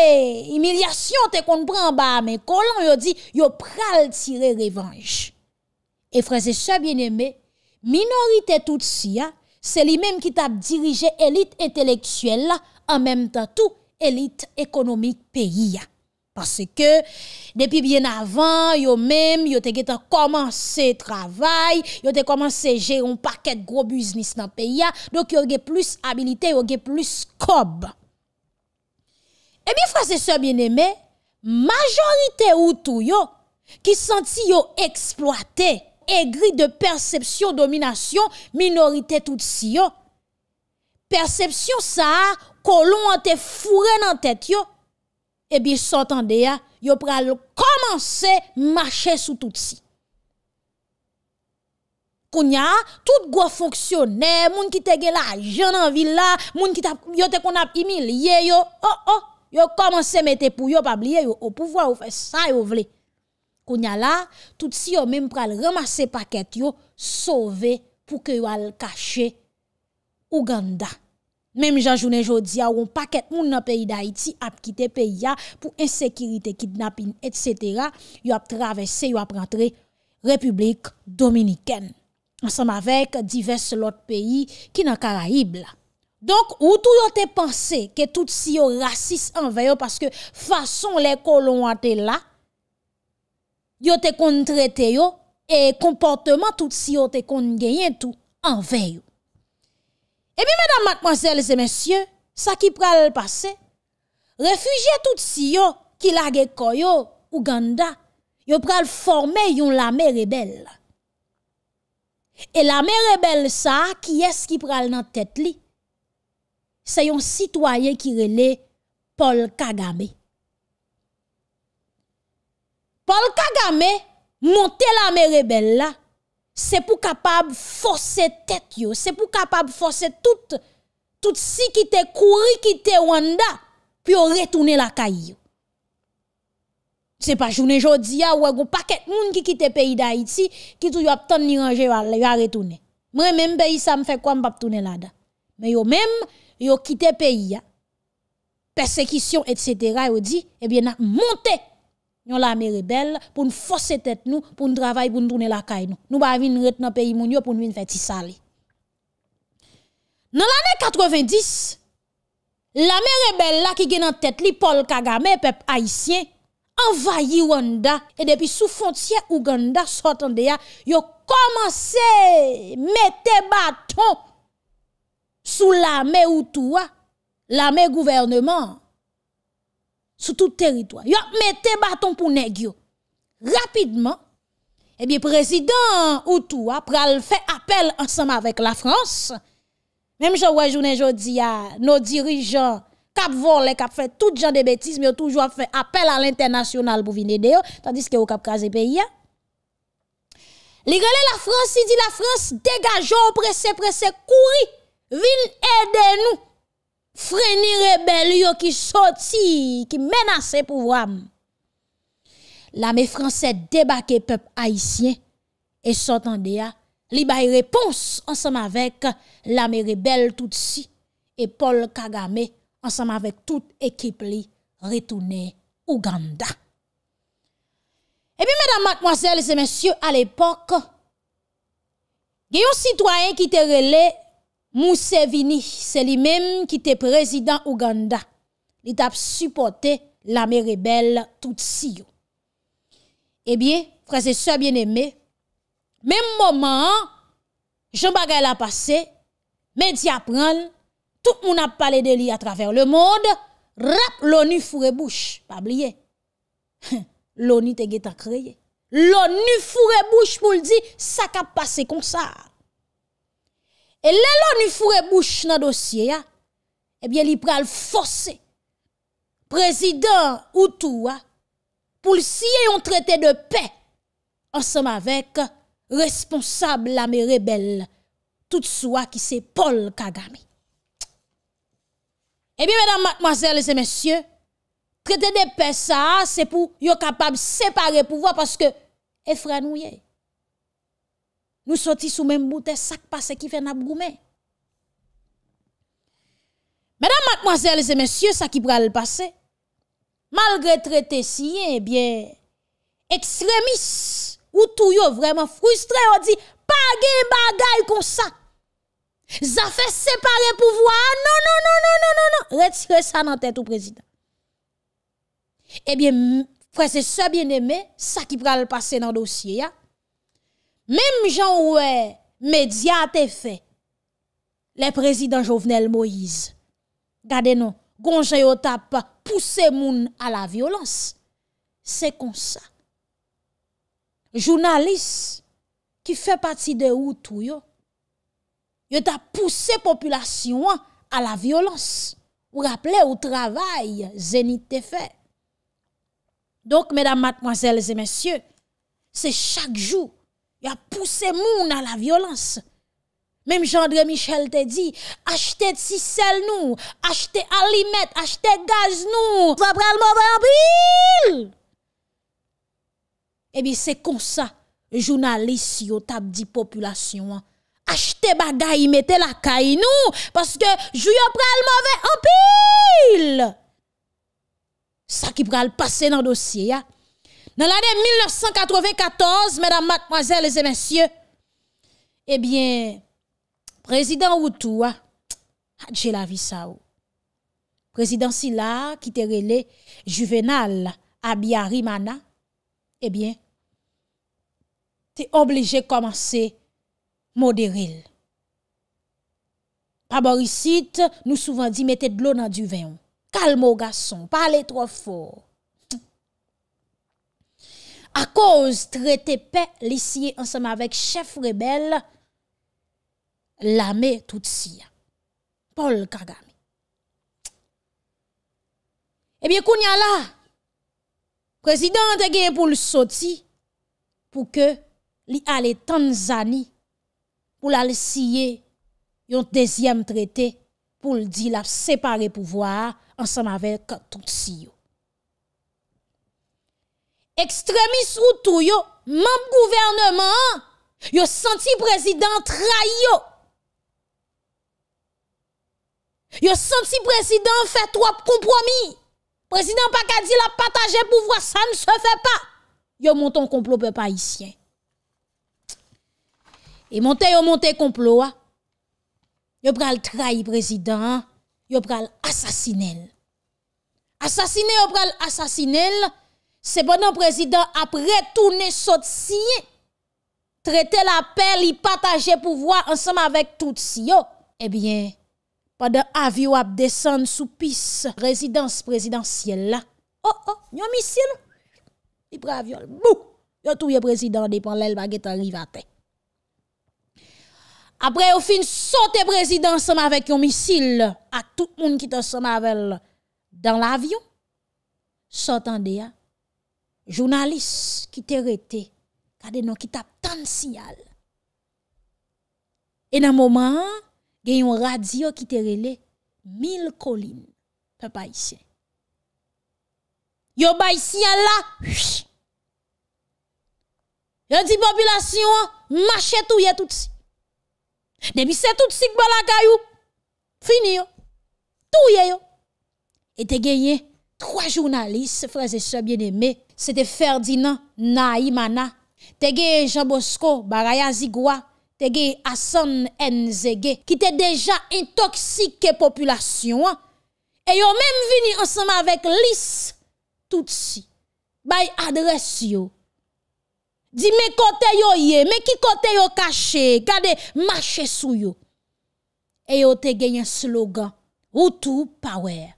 Speaker 1: imilyasyon te konbran an ba men kolon yo di yo pral tire revanj. E franse se bieneme, minorite tout si ya, se li menm ki ta dirije elit enteleksyel la, an menm ta tou elit ekonomik peyi ya. Parce que, depuis bien avant, yo même, yo te gete a commencer travail, yo te commence a gérer un paquet de gros business dans le pays, donc yo gete plus habilité, yo gete plus cobe. Et bien, frères et sœurs bien-aimés, majorité outou yo, qui sentit yo exploiter, aigri de perception, domination, minorité tout si yo, perception ça a, qu'on l'ont été fourré dans tête yo, e bi sotande ya, yo pral komanse mache sou tout si. Kounya, tout gwa foksyone, moun ki tege la a jen an villa, moun ki te kon ap imil ye yo, oh, oh, yo komanse mette pou yo pabliye yo, yo pou vwa ou fe sa yo vle. Kounya la, tout si yo menm pral remase paket yo, yo sove pou ke yo al kache Uganda. Mèm janjounen jodi a woun paket moun nan peyi d'Haïti ap kite peyi a pou insekiritè, kidnapin, etc. Yo ap travesse, yo ap rentre Republik Dominikèn. Ansam avek divers lot peyi ki nan Karaib la. Donk, woutou yo te panse ke tout si yo rasis an veyo? Panske fason le kolon wate la, yo te kontrete yo e komporteman tout si yo te kontre genyen tou an veyo. E mi, madame, mademoiselles et messieurs, sa ki pral passe, refujiye tout si yo ki lage koyo Uganda, yo pral forme yon lame rebel. E lame rebel sa, ki es ki pral nan tete li, se yon sitwaye ki rele Paul Kagame. Paul Kagame monte lame rebel la, c'est pour capable forcer tête yo, c'est pour capable forcer tout tout si qui te couru qui te Rwanda puis retourner la caille. C'est pas journée jodi a ou un paquet moun qui quitte pays d'Haïti qui tou yo ap tan ni ranger va retourner. Moi même pays ben, ça me fait quoi m'pa tourner là-dedans. Mais yo même yo quitté pays persécution etc. yo dit eh bien monter nous la rebelle pour nous forcer tête nous, pour nous travailler, pour nous tourner la caille nous. Nous pas venir dans le pays moun pour nous faire sale. Dans l'année 90, mère rebelle là qui est en tête li Paul Kagame peuple haïtien envahi Rwanda et depuis sous frontière Ouganda sortant de ya, yo commencé mettre bâton sous l'armée ou toi, l'armée gouvernement sur tout territoire. Yo mettez bâton pour nèg Rapidement, eh bien président tout après le fait appel ensemble avec la France. Même je vois journée à nos dirigeants cap volé, cap fait tout genre de bêtises mais ont toujours fait appel à l'international pour venir aider tandis que au cap crasé pays. Hein. Les la France, il dit la France, dégageons, pressé, pressé, courir, vin aider nous. fre ni rebel yo ki soti, ki menase pou vwam. La me franse debake pep aisyen, e sotande ya li bay repons ansam avek la me rebel tout si, e Paul Kagame ansam avek tout ekip li retounen Uganda. E pi mèdam mèk moasele se mèsyou al epok, geyo sitwayen ki te relee, Mou se vini, se li menm ki te prezidant Uganda, li tap supporte la me rebel tout si yo. Ebyen, prese soye bien eme, menm moman, jen bagay la pase, men di apren, tout moun ap pale de li a traver le mod, rap l'ONU furebouche, pa bliye. L'ONU te ge ta kreye. L'ONU furebouche pou l'di, sa kap pase kon sa. Et là, nous foure bouche dans le dossier, eh bien, il pral forcer président ou tout pour signer un traité de paix ensemble avec responsable mes rebelle, tout soit qui c'est Paul Kagame. Eh bien, mesdames, mademoiselles et messieurs, traité de paix, ça, c'est pour être capable de séparer pouvoir parce que, et Nou soti sou men mboute sak pase ki fe nab goumen. Mèdam, matmoazèl, zè mèsyè, sak ki pral pase. Malgré trete si yè, ebyè, ekstremis, ou tou yo vreman frustre, o di, page bagay kon sa. Zafè separe pou voir, non, non, non, non, non, non, non. Retire sa nan tèt ou prezident. Ebyè, eh frese sa byenemè, sak ki pral pase nan dosye ya. Mem jan wè, medya te fè, le prezident Jovenel Moïse, gade nou, gonjè yo tap pousse moun a la violans, se konsa. Jounalis, ki fè pati de ou tou yo, yo tap pousse populasyon an a la violans, ou rappele ou travay, zenit te fè. Donk, medan matmoazèl zè mèsyè, se chak jou Ya pousse moun nan la violans. Mem Jean-Dre Michel te di, achete tsisel nou, achete alimet, achete gaz nou, sa eh pral mouve apil. Ebi se konsa, jounalist si yo tab di populasyon. Achete bagay, mette la kay nou, paske jou yo pral mouve apil. Sa ki pral pase nan dosye ya. nan l'anè 1994, mèdam, matmoazèl, lèzè, mèsyè, ebyen, prezident Woutou, adjè la vi sa ou, oh. prezident Sila, ki te rele, juvenal, Abiyari Mana, ebyen, eh te oblige komanse, moderil. Pa Borissit, nou souvan di, metè d'lo nan duveyon, kalmo oh. gason, pale tro fo, A koz trete pe lisye ansem avek chef rebel, lame tout siya. Paul Kagame. Ebyen koun ya la, prezident e gen pou lusoti, pou ke li ale Tanzani, pou la lisye yon dezyem trete, pou l di la separe pouvoar ansem avek tout siyo. extrémistes ou tout yo, gouvernement, yo senti président trahi yo. senti président fait trois compromis. président président ka la partager pouvoir, ça ne se fait pas Yo un complot peu païsien. Et et monte yo complot ah. Yo pral trahi président yo pral ont assassiné. yo pral Se bon an prezidant apre tou ne sot siye, trete la pel li pataje pou vwa ansem avèk tout siyo, ebyen, eh pa de avyo ap desen sou pis, rezidans prezidans siel la. Oh, oh, nyon misil, non? li pre avyo al bou, yo tou ye prezidant depan lèl bagè tan rivate. Apre ou fin sote prezidans ansem avèk yon misil, a tout moun ki te son avèl dan l'avyo, sot an de ya, journaliste qui t'est arrêté, qui t'ap tant de signal. Et dans moment, il y a une radio qui te relé mille collines, papa ici. Yo bay signal là. Yo dit population, marchez tout yé tout si. Depuis c'est tout si la fini Tout yé yo. Et e te gagné trois journalistes, frères et sœurs bien-aimés, c'était Ferdinand Naïmana. Tege Jean Bosco Baraya Zigua Tege Hassan Nzege. Qui était déjà intoxiqué population. Hein. Et yo même vini ensemble avec Lis. Tout si. Bay adresse yo. Di men kote yo ye, me ki kote yo kache, gade mache sou yo. et yo slogan, ou tout power.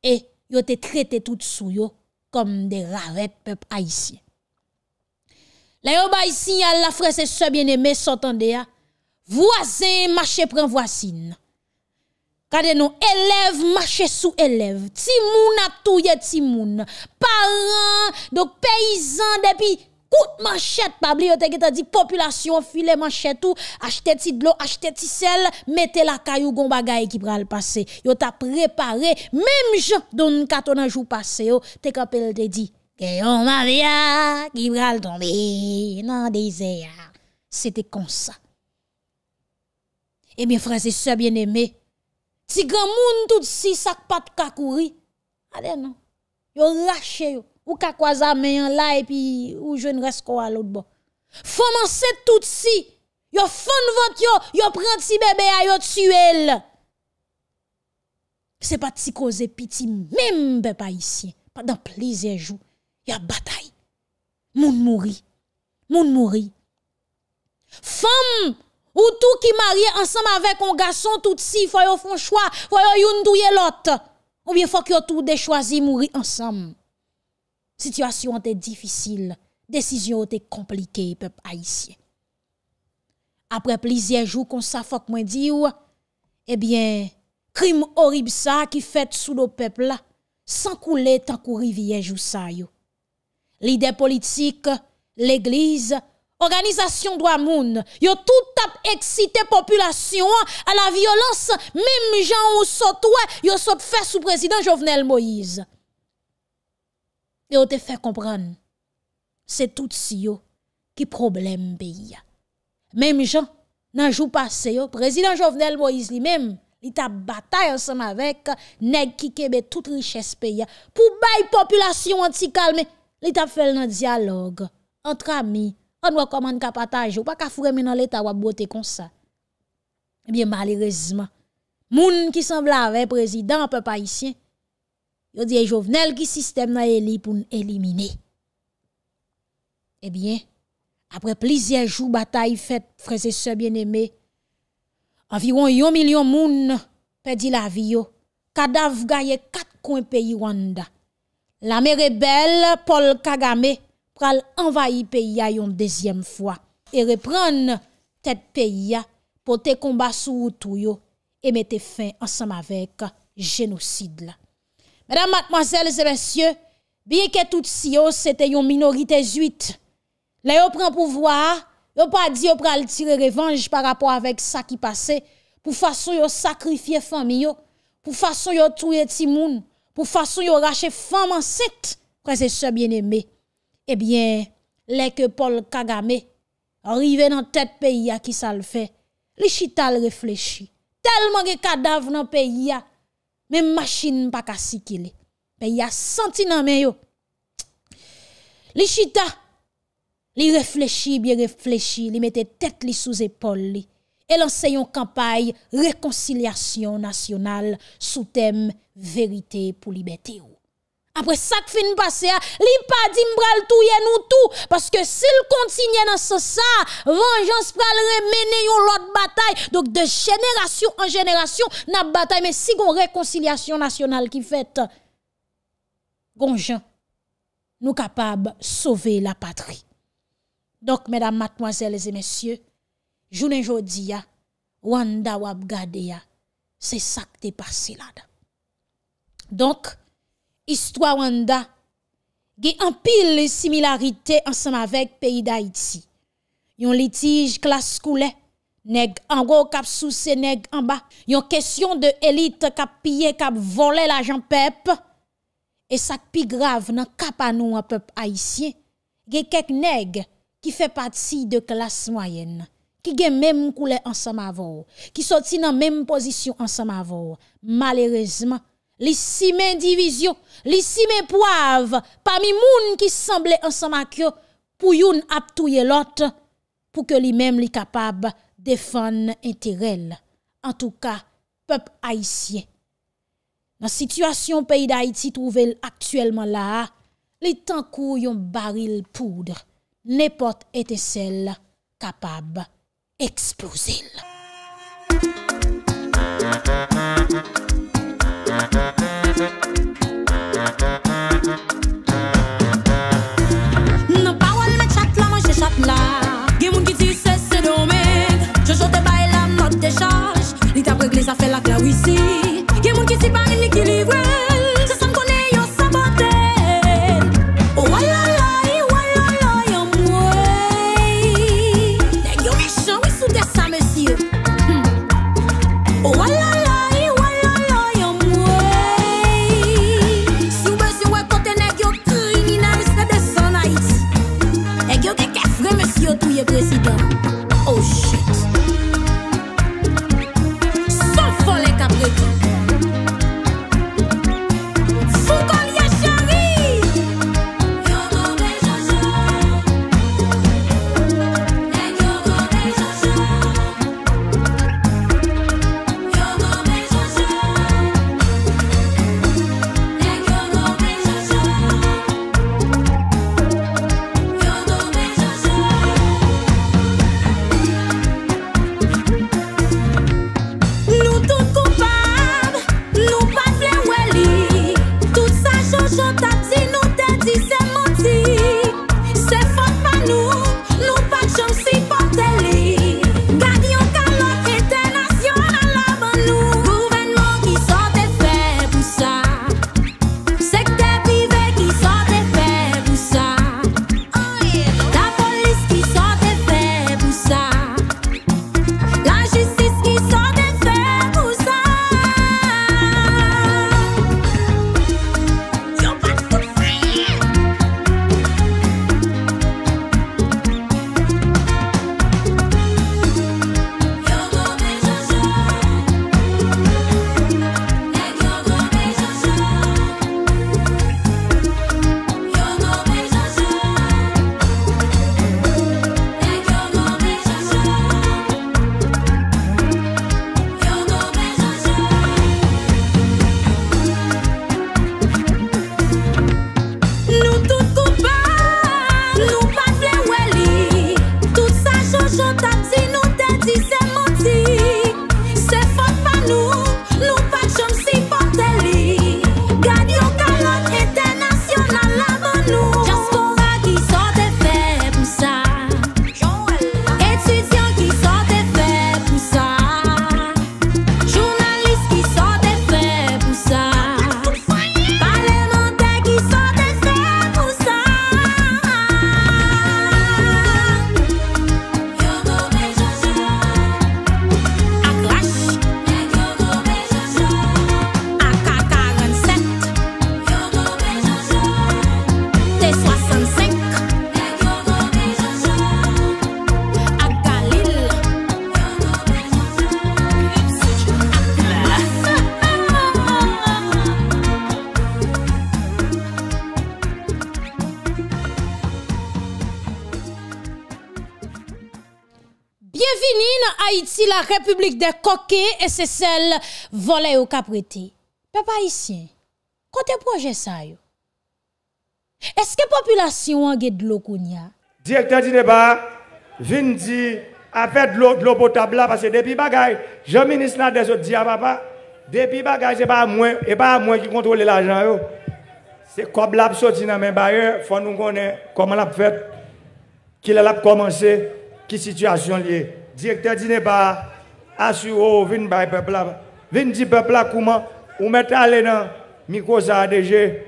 Speaker 1: Et yo te traités tout sou yo comme des rares peuple haïtien. Les bay signal la frère c'est bien-aimé s'entendez voisin marché prend voisine. Kade nou élève marché sous élève. Ti moun a touye ti moun. Parents, donc paysans, depuis coûte manchette, pas oublier, t'as dit, population, filet manchette tout, acheter ti de l'eau, acheter ti sel, mettez la caillou gon bagay qui pral passer. Yo t'a préparé, même Jean, don carton un jour passé, t'es capable te dit, yon Maria, qui pral tomber, non désert. C'était comme ça. Et eh bien, frères et sœurs bien-aimés, si grand monde tout si ça pas de allez non, yo lâché yo ou ka kwaza l'a là et puis ou jeune reste quoi à l'autre bord enceinte tout si yo fond vente yo yo prend ti bébé a yo Ce c'est pas ti cause pitié, même peuple haïtien pendant plusieurs jours Il y a bataille moun mouri moun mouri femme ou tout qui marié ensemble avec un garçon tout si faut yo font choix faut yo youn douye l'autre ou bien faut que yo tout de choisi mourir ensemble Sityasyon te difisil, desisyon te komplike pep ayisyen. Apre plizyejou kon sa fok mwen di ou, ebyen, krim orib sa ki fet sou do pep la, san koule tankou rivyejou sa yo. Lide politik, legliz, organizasyon do amoun, yo tout ap eksite populasyon a la violans, mem jan ou sot wè, yo sot fè sou prezident Jovenel Moïse. E yo te fè kompran, se tout si yo ki problem pe ya. Mèm jan, nan jou pase yo, prezident Jovenel Moïse li mèm, li tap batay ansan avèk, neg ki kebe tout riches pe ya. Pou bay populasyon antikalme, li tap fèl nan dialog, antrami, an wakoman kapataj yo, pa ka furem nan leta wap bote konsa. Ebyen eh malirezman, moun ki san blavè prezident, an pe payisyen, Yo diye jovenel ki sistem nan eli pou n'elimine. Ebyen, apre plizien jou batay fèt freze se bien eme, aviron yon milyon moun pedi la vi yo, kadav gaye kat kon peyi wanda. La me rebel Paul Kagame pral envayi peyi a yon dezyem fwa e repran tèt peyi a pote komba sou ou tou yo e mette fin ansam avek genosid la. Madame, mademoiselles et messieurs, bien que tout si yo, c'était yon minorité juite, la yo pren pou voir, yo pa di yo pren al tirer revanche par rapport avèk sa ki passe, pou fason yo sakrifyer fami yo, pou fason yo trouyer ti moun, pou fason yo rache faman sit, kwa zè se bien eme. Ebyen, lè ke Paul Kagame, orive nan tèt peyi a ki sal fè, lè chital reflechi, telman ge kadav nan peyi a, Men machin pa kasi ki li. Men ya senti nan men yo. Li chita, li reflechi, bi reflechi, li mette tet li sou zepol li. E lanse yon kampay rekoncilasyon nasyonal sou tem verite pou li bete yo. Après ça qui fin passé, li pas dit m'bral est nous tout parce que s'il continue dans ce ça, vengeance pral remener une autre bataille. Donc de génération en génération, n'a bataille mais si gon réconciliation nationale qui fait nous nous capables sauver la patrie. Donc mesdames, mademoiselles et messieurs, journée jodia, wanda Rwanda wap gade c'est ça qui t'est passé là-dedans. Donc Histwa wanda, ge anpil similarite ansama vek peyi da iti. Yon litij klas koule, neg ango kap souse neg anba, yon kesyon de elit kap pye kap vole la jan pep, e sak pi grav nan kapanou an pep Haitien, ge kek neg ki fe pati de klas mayen, ki gen menm koule ansama vo, ki soti nan menm posisyon ansama vo, malerezman, Li si men divizyon, li si men poav, pa mi moun ki semble ansan makyo pou yon aptouye lot, pou ke li men li kapab defan enterel, an tou ka, pep haisyen. Nan sitwasyon peyi da Haiti trouvel aktuelman la, li tankou yon baril poudre, nepot ete sel kapab eksplozil.
Speaker 3: Les afe la kla wisi Yen moun ki sipa enik di livrel Se san kone yo sabate Oh wala la Wala la yon mwe Neng yo me chan Wissou de sa mesye hmm. Oh wala
Speaker 1: Republik de Koke E se sel vole yo kapwete Pe pa isyen Kote proje sa yo Eske populasyon ange dlo koun ya Direkter di ne ba Vin di
Speaker 4: A fe dlo pota blap Ase depi bagay Je minis nan de sou di a papa Depi bagay se pa mwen E pa mwen ki kontrole la jan yo Se koblap soti nan men bayen Fon nou konen koman ap fet Ki lal ap komanse Ki situasyon liye directeur d'Ineba, assure, assuré, oh, vin bay peuple là, vin di peuple là comment ou mettez aller dans micro ça DG.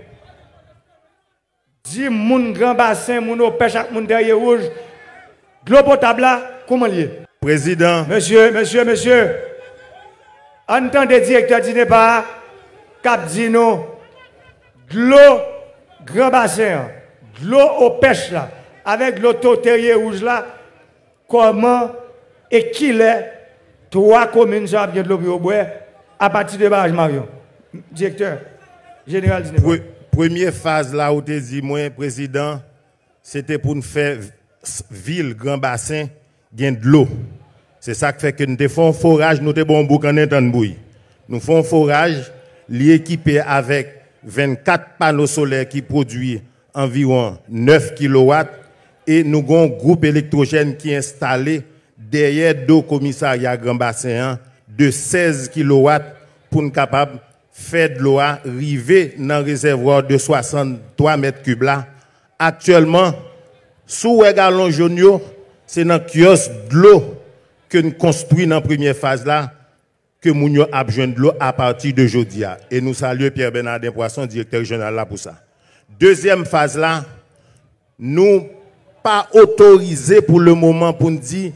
Speaker 4: Di moun grand bassin, mon au pêche ak moun derrière rouge. Glo potable comment lié Président. Monsieur, monsieur, monsieur. Entendez directeur du Capzino, cap dino grand bassin, l'eau au pêche là avec l'eau terrier rouge là comment et qui est trois communes qui de l'eau à partir de barrage
Speaker 5: Marion. Directeur, général Première phase là où tu dit, moi, président, c'était pour nous faire ville, grand bassin, gain de l'eau. C'est ça qui fait que nous faisons forage, nous avons bon boucan le Nous faisons forage, équipé avec 24 panneaux solaires qui produisent environ 9 kW et nous avons un groupe électrogène qui est installé derrière deux commissariats Grand Bassin hein, de 16 kW pour nous capable faire de l'eau arriver dans le réservoir de 63 mètres cubes là. Actuellement, sous le gallon jaune, c'est dans kiosque de l'eau que nous construisons dans la première phase là que nous avons de l'eau à partir de Jodia. Et nous saluons Pierre Bernardin Poisson, directeur général, là pour ça. Deuxième phase là, nous pas autorisé pour le moment pour nous dire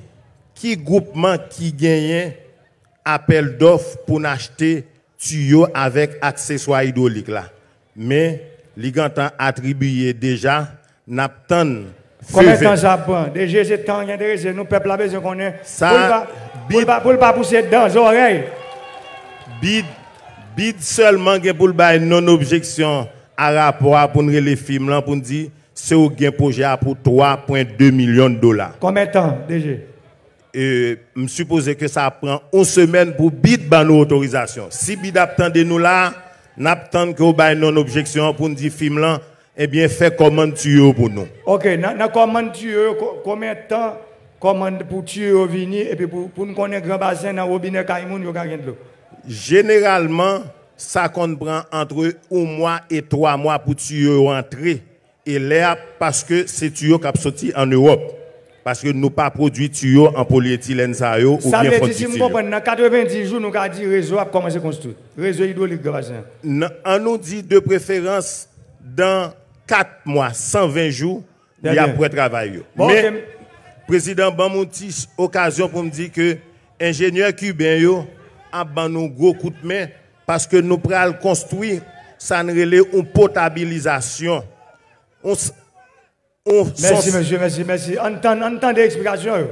Speaker 5: qui groupement qui gagne appel d'offres pour acheter tuyaux avec accessoires hydrauliques là. Mais les gens attribué déjà Napton.
Speaker 4: Combien de temps ça prend Déjà, c'est temps qui intéressé. Nous, peuple, a besoin qu'on est. Ça, pour ne pas pousser dans les oreilles. Bid,
Speaker 5: bid seulement pour le non-objection à rapport pour les films, pour dire c'est au gain projet pour 3,2 millions de dollars. Combien de temps, je suppose que ça prend une semaine pour BID ban nos autorisations. Si BID attendez nous là, n'attend que non objection pour nous dire film là, eh bien fait commande tuyau pour nous.
Speaker 4: OK, na commande tuyau combien de temps commande pour venir et pour nous connaître grand bassin dans robinet yo gagne de Généralement,
Speaker 5: ça prend entre un mois et trois mois pour tuyau entrer et là parce que c'est tuyau qui sorti en Europe parce que nous pas produit tuyaux en polyéthylène ça ou ça veut dire si dans
Speaker 4: 90 jours nous avons dit réseau a commencé construire réseau hydraulique on nous dit de préférence dans 4 mois
Speaker 5: 120 jours il y a pour travail mais président Bamontis occasion pour me dire que ingénieur cubain yo a ban nous gros coup de main parce que nous pral construire ça ne une potabilisation on
Speaker 4: merci, monsieur, merci, merci. Entendez, des l'explication.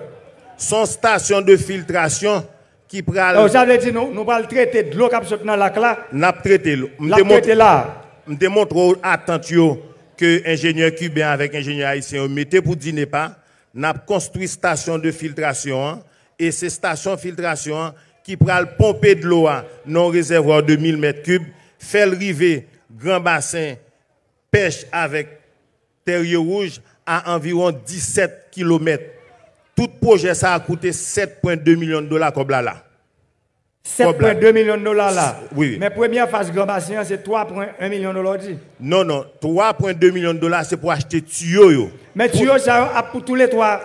Speaker 4: Son station de filtration qui pral. Vous ça dit dire nous nous pas traiter de l'eau qui est dans lac
Speaker 5: là. N'a traité l'eau. N'a traité là. Me démontre attention que ingénieur cubain avec ingénieur haïtien mettait pour dîner pas. N'a construit station de filtration hein. et ces stations de filtration hein, qui pral pomper de l'eau hein, dans le réservoir de 1000 m3 fait le grand bassin pêche avec Terrier Rouge à environ 17 km. Tout projet, ça a coûté 7,2 millions de dollars comme là. là. 7,2 millions de dollars là. Oui, Mais première phase grand bassin, c'est 3,1 millions de dollars. Non, non. 3,2 millions de dollars, c'est pour acheter tuyaux. Mais Tuyo, ça a pour tous les trois.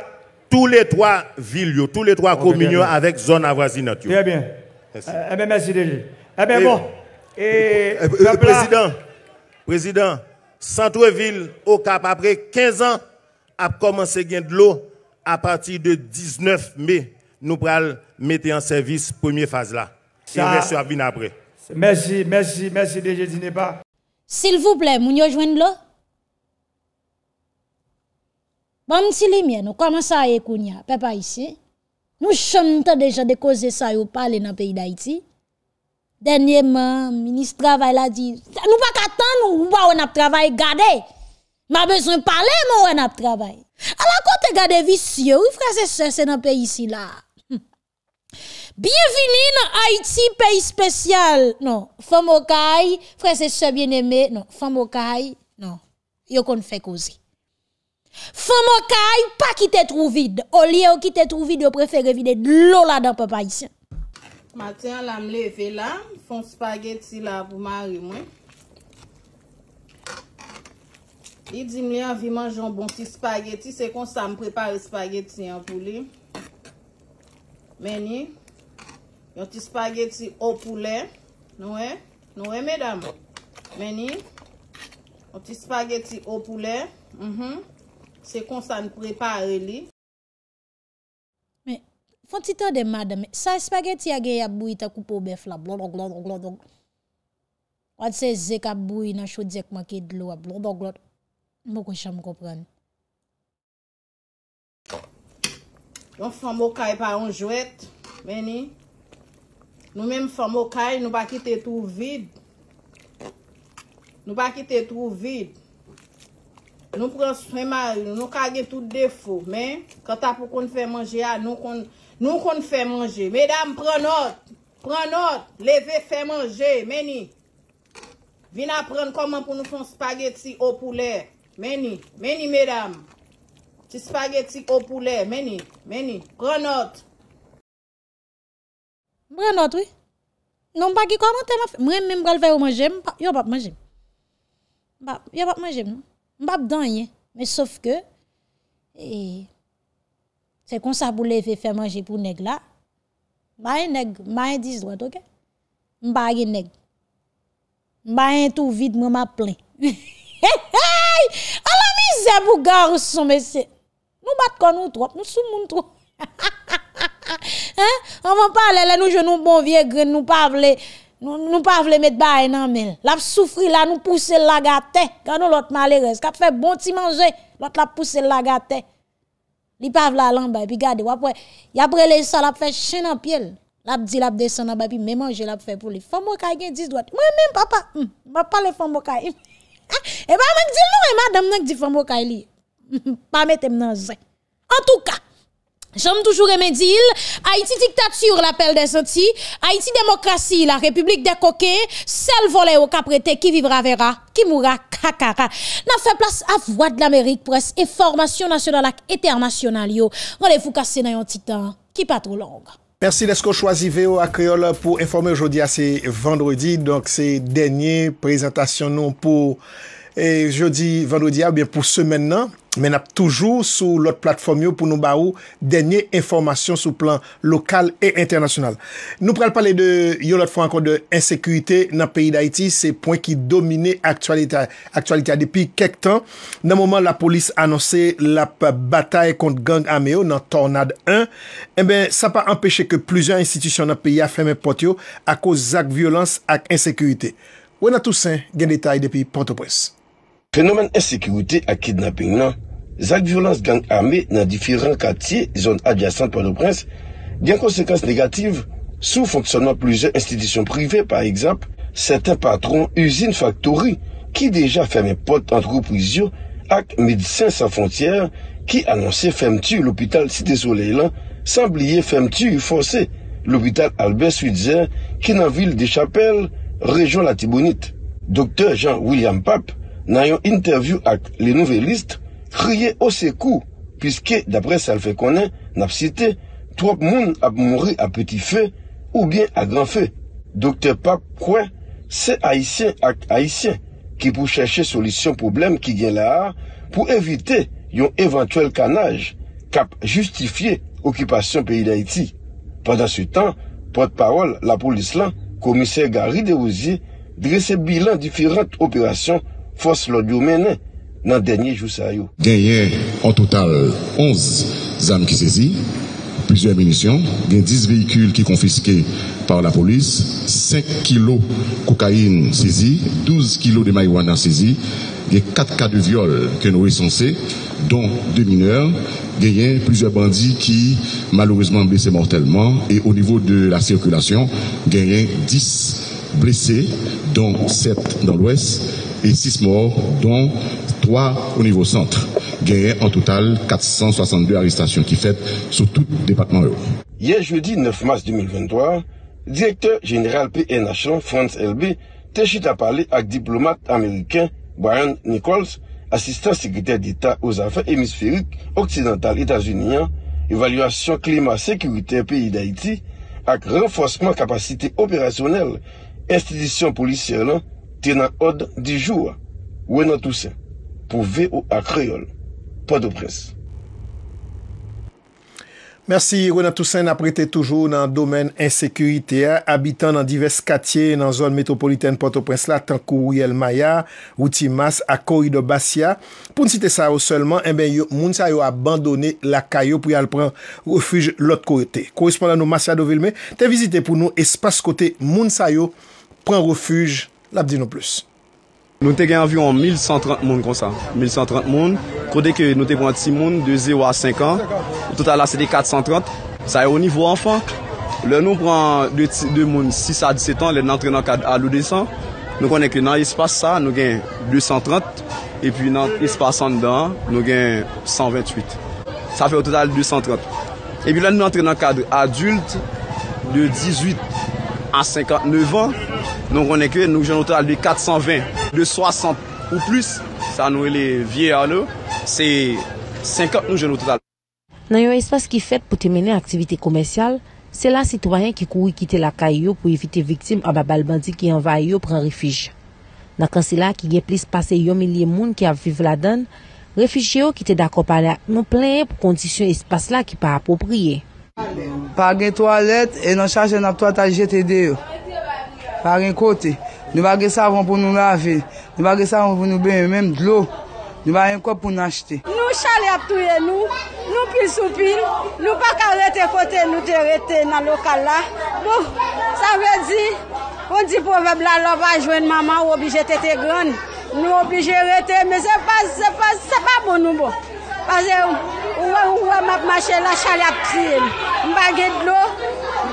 Speaker 5: Tous les trois villes, tous les trois communions oh, communes avec zone avoisinante. Très bien. Merci. Eh, eh bien, merci, Eh bien, bon. président, président, centre-ville au Cap après 15 ans a commencé à gagner de l'eau à partir de 19 mai. Nous allons mettre en service première phase là. Et merci après.
Speaker 4: Merci, merci, merci DG pas
Speaker 1: S'il vous plaît, vous joindre l'eau. Bon, si les nous commençons à écouter, papa ici. Nous sommes déjà de causer ça, vous parlez dans le pays d'Haïti. Dernièrement, le ministre travail a dit, nous pas attendre nous pas on a travail, Regardez, Ma besoin parler, mais on a travail. Alors quand tu regardes, vicieux, oui frère et sœurs, c'est dans le pays ici là. Bienvenue dans Haïti, pays spécial. Non, femme au frère et sœurs bien aimé. non, femme au non. Yo qu'on fait causer. Femme au caille, pas quitter trop vide. Au lieu quitter trop vide, je préfère vider de l'eau là dans papa ici.
Speaker 6: Maten la m leve la, fon spageti la pou mari mwen. Idim li an vi manj an bon si spageti, se kon sa m prepare spageti an pou li. Meni, yon ti spageti o poule. Noue? Noue, medam? Meni, yon ti spageti o poule. Mhm. Se kon sa m prepare li.
Speaker 1: Fon ti tou de mada me, sa espageti a ge ya boui ta koupou bef la blon blon blon blon blon. Wad se zek a boui na chou di ek maki dlo a blon blon blon. Mwen kon
Speaker 6: chanm kopran. Nou fomo kay pa on jwet, meni. Nou men fomo kay, nou baki te tou vid. Nou baki te tou vid. Nou kage tout defo, men. Kata pou kon fè manje a, nou kon... Nou kon fè manje. Medam, pren not. Pren not. Leve fè manje. Meni. Vina pren koman pou nou fon spageti o poule. Meni. Meni, medam. Ti spageti o poule. Meni. Meni. Pren not. Pren not, oui. Non pa ki koman te ma fè. Mwen
Speaker 1: men mwen mwen fè ou manje. Mwen pa, yo bap manje. Mwen pa, yo bap manje. Mwen pa bap danyen. Men sof ke. Eyyy. Se kon sa pou le fe fè manje pou neg la, mba yon neg, mba yon diz drot, ok? Mba yon neg. Mba yon tou vide, mba mba plen. A la mizè pou gar son, mesè. Nou bat kon nou trot, nou sou moun trot. An van pale, lè nou jenoun bon vie grèn, nou pa vle, nou pa vle met bwa yon nanmel. Lap soufri la, nou pousse l laga te. Gano lot malere, skap fè bon ti manje, lot lap pousse l laga te. Li pav la lan bay, pi gade, wapwe, ya prele san, la pfe chen an pyele, la pdi la pde san an bay, pi me manje la pfe pou li. Fon mokay gen diz doat, mwen men papa, mwen hmm, pa le fon mokay. Ah, e ba man di loun, e ma dam nan ki di fon mokay li. Pa met em nan zek. En tou ka, J'aime toujours aimer dire, Haïti dictature, l'appel des Antilles, Haïti démocratie, la république des coquets, celle volée au caprété qui vivra verra, qui mourra cacara. N'a fait place à voix de l'Amérique presse, et formation nationale et internationale, Rendez-vous casser dans un temps qui pas trop long.
Speaker 7: Merci d'être choisi VO à Creole pour informer aujourd'hui, c'est vendredi, donc c'est dernière présentation non pour et eh, jeudi, vendredi, ah, bien pour ce maintenant. Men ap toujou sou lot platform yo pou nou ba ou denye informasyon sou plan lokal e internasyonal. Nou pral pale de yo lot fwa ankon de ensekuité nan peyi d'Haïti, se pwen ki domine aktualitè. Aktualitè depi kek tan, nan mouman la polis anonsè la batay kont gang ame yo nan Tornade 1, e eh ben sa pa empèche ke plouzyan institisyon nan peyi a fèmè pot yo a kouzak violans ak ensekuité. Wè nan tousen gen detay depi Port-au-Presse. Fenomen non? esekwite ak
Speaker 8: kidnapping lan, zak violans gang ame nan difiran katye zon adyasan pa do prens, di an konsekans negatif, sou fonksonan plouze institisyon prive par ekzamp, seten patron usine faktori ki deja ferme pot antropouizyo ak medisyen san fontyer ki anonsye ferme tu l'opital si desole lan, san blye ferme tu y fonse l'opital Albert-Suitzer ki nan vil de chapelle rejon Latibonite. Dokter Jean-William Pape, nan yon interview ak le nouvel list kriye ose kou piske dapre sal fe konen nap site trok moun ap mori a peti fe ou bien a gran fe Dokter Pak kwen se Haitien ak Haitien ki pou chache solisyon problem ki gen la har pou evite yon eventuel kanaj kap justifiye okipasyon peyi da Haiti Pendan su tan pot parol la polis lan komise Garry de Rosier drese bilan diferant operasyon Force y a
Speaker 5: eu en total ça sa qui en total 11 qui saisies, plusieurs munitions, 10 véhicules qui confisqués par la police, 5 kilos cocaïne saisie, 12 kilos de marijuana saisie, 4 cas de viol que nous recensés, dont 2 mineurs, plusieurs bandits qui malheureusement blessés mortellement et au niveau de la circulation, 10 blessés, dont 7 dans l'ouest, et six morts, dont trois au niveau centre. Guérir en total 462 arrestations qui fêtent sous tout le département euro.
Speaker 8: Yen jeudi 9 mars 2023, directeur général PNHL Franz LB te chute à parler ak diplomate américain Brian Nichols, assistant secrétaire d'État aux affaires hémisphériques occidentales États-Unis, évaluation climat-sécurité pays d'Haïti ak renforcement capacité opérationnelle institution policière-là te nan od di jwa, wè nan tousen, pou ve ou ak reyol, Port-au-Prince.
Speaker 7: Mersi, wè nan tousen, apre te toujou nan domen insekurite, abitan nan divers katye, nan zon metropoliten Port-au-Prince la, tankou Ruyel Maya, Routimas, ak kori do Basia. Poun si te sarou selman, eh moun sa yo abandone la kayo, pou yal pran refuj lot korete. Korespondan nou Masya Dovelme, te vizite pou nou espas kote, moun sa yo pran refuj, Lap di nou plus.
Speaker 8: Nou te gen avyon 1130 moun kon sa. 1130 moun. Kode ke nou te kwan 6 moun, 2 0 a 5 an. O total la se de 430. Sa e o nivou anfan. Le nou pran 2 moun 6 a 17 an, le nan tre nan kad alou de san. Nou konen ke nan espase sa, nou gen 230. E pi nan espase san dan, nou gen 128. Sa fe o total 230. E pi la nou nan tre nan kad adulte de 18 moun. An 59 an, nou kon ekwe nou jenototal de 420. De 60 ou plus, sa nou ele vie an nou, se 50 nou jenototal.
Speaker 9: Nan yon espase ki fet pou temene aktivite komensyal, se la sitwayen ki koui kite la kay yo pou evite viktim a babalbandi ki yon va yo pren rifij. Nan kansila ki gen plis pase yon milie moun ki aviv la dan, rifij yo kite da kopane a nou pleye pou kondisyon espase la ki pa apopriye.
Speaker 2: Pa gen toalet e nan chache nan toatajete deyo Pa gen kote, nou va gen savon pou nou lavi Nou va gen savon pou nou bemen menm dlo Nou va gen kop pou
Speaker 3: nashite
Speaker 10: Nou chale ap touye nou, nou pil sou pil Nou pa karete fote, nou te rete nan lokal la Bo, sa ve di, on di po ve blalov a jwen mama Ou obi jete te gran, nou obi jete rete Me se pa, se pa, se pa bon nou bo Pase ou wè ou wè map mache la chalak piye, mbagèd lo,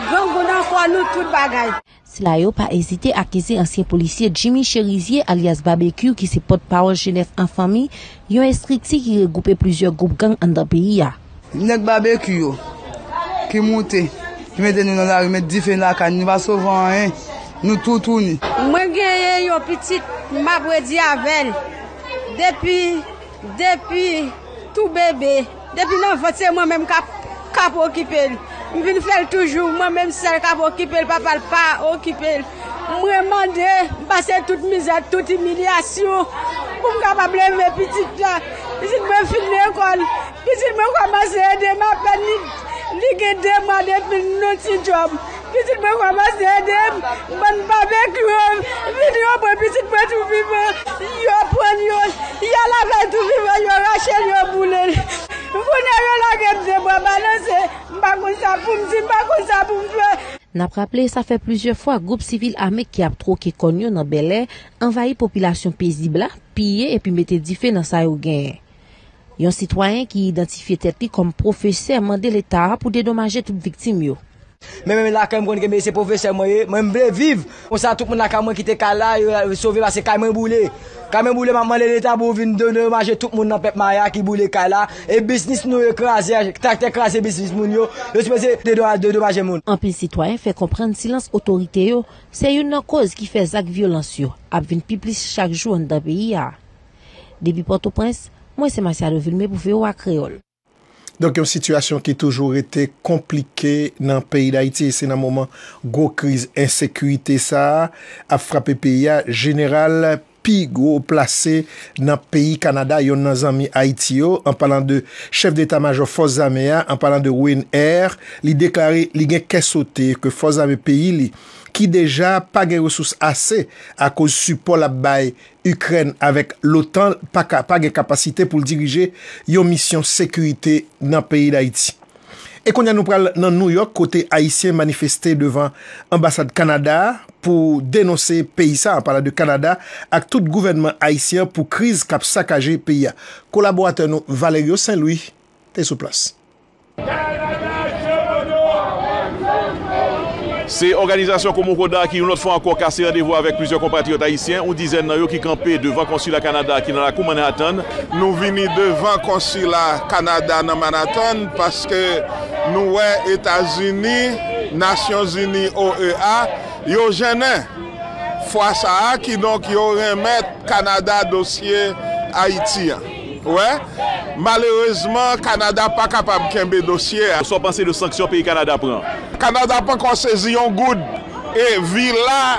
Speaker 10: gen gounan kwa nou tout bagay.
Speaker 9: Sla yo pa ezite akize ansyen polisye Jimmy Cherizye alias Babeku ki se pot pa wè genèf an fami, yon estriksi ki regoupe plusieurs goup gang an da piya.
Speaker 2: Nèk Babeku yo, ki moutè, ki mède nou nan la remèd di fen la kan, nou va sovan an, nou toutouni.
Speaker 10: Mwen genye yon piti map wè di avèl, depi, depi. Tou bebe, depi nan fote se mwen men kap okipel. Mwen fin fèl toujou, mwen men sel kap okipel, papal pa okipel. Mwen mande, basè tout mizè, tout imilyasyon, pou mwen kapable mwen pitik la. Pisil mwen fin lè kon, pisil mwen kwa mase edè, mwen peni ligede mwen depi nou ti job. Pisit mwen kwa mwen sèdèm, mwen mpavek yon, vin yon pwen pisit mwen tou vive, yon pwen yon, yon la pwen tou vive, yon rachèl, yon boulèl. Vounè yon la gen zè mwen banè se, mwen mwen sa poum se, mwen mwen sa poum
Speaker 9: se. N ap rapple, sa fè plusieurs fwa, goup sivil amèk ki ap tro ki kon yon nan belè, envayi populasyon pizibla, piye, epi metè di fè nan sa yon gen. Yon sitwayen ki identifiye tètli kom profese mwen de l'Etat pou dedomaje tout viktim
Speaker 10: yon. Mwen mwen la kem kon gen me se profese mwen ye, mwen mwen ble vive. Mwen sa tout mwen la kamon ki te kala, yo la souvi basse kame mwen boule. Kame mwen boule man man le leta bou vin dono, manje tout mwen nan pep maya ki boule kala. E bisnis nou ekrasi, takte ekrasi bisnis moun yo, yo se pese de do a de do manje moun. An pin sitwayen
Speaker 9: fe kompren silans otorite yo, se yon
Speaker 10: nan koz ki fe zak
Speaker 9: violans yo, ap vin pi plis chak joun da bi ya. Debi Porto Prince, mwen se masya revilme pou fe yo ak reol.
Speaker 7: Donk yon situasyon ki toujou rete komplike nan peyi l'Haiti. E se nan mouman gwo krize ensekuiti sa a frape peyi a jeneral. pi gwo plase nan peyi Kanada yon nan zami Haitiyo, an palan de chef d'Etat-major Fos Zamea, an palan de Rouen Air, li deklari li gen kesote ke Fos Zamei peyi li, ki deja pa gen resous ase akou su pol ap bay Ukren avek l'OTAN pa gen kapasite pou dirije yon misyon sekurite nan peyi d'Haiti. E konya nou pral nan New York, kote Haitien manifesté devan ambasade Kanada pou denose peyisa an pala de Kanada ak tout gouvenman Haitien pou kriz kap sakaje peya. Kolaboratè nou Valerio Saint-Louis te sou plas.
Speaker 11: Se organizasyon Komokoda ki yon not fwa anko kase radevwa avèk plizyon kompati otayisyen, ou dizen nan yo ki kampe devan konsila Kanada ki nan la koumane atan. Nou vini devan konsila Kanada nan man atan paske nou wè Etasini,
Speaker 5: Nasyon Zini OEA, yo jenen fwa sa a ki donk yo remet Kanada dosye Haitian. Malerezman, Kanada pa kapab kembe dosye. Sou panse de sanksyon peyi Kanada pran? Kanada pa kon sezi yon goud, e vi la,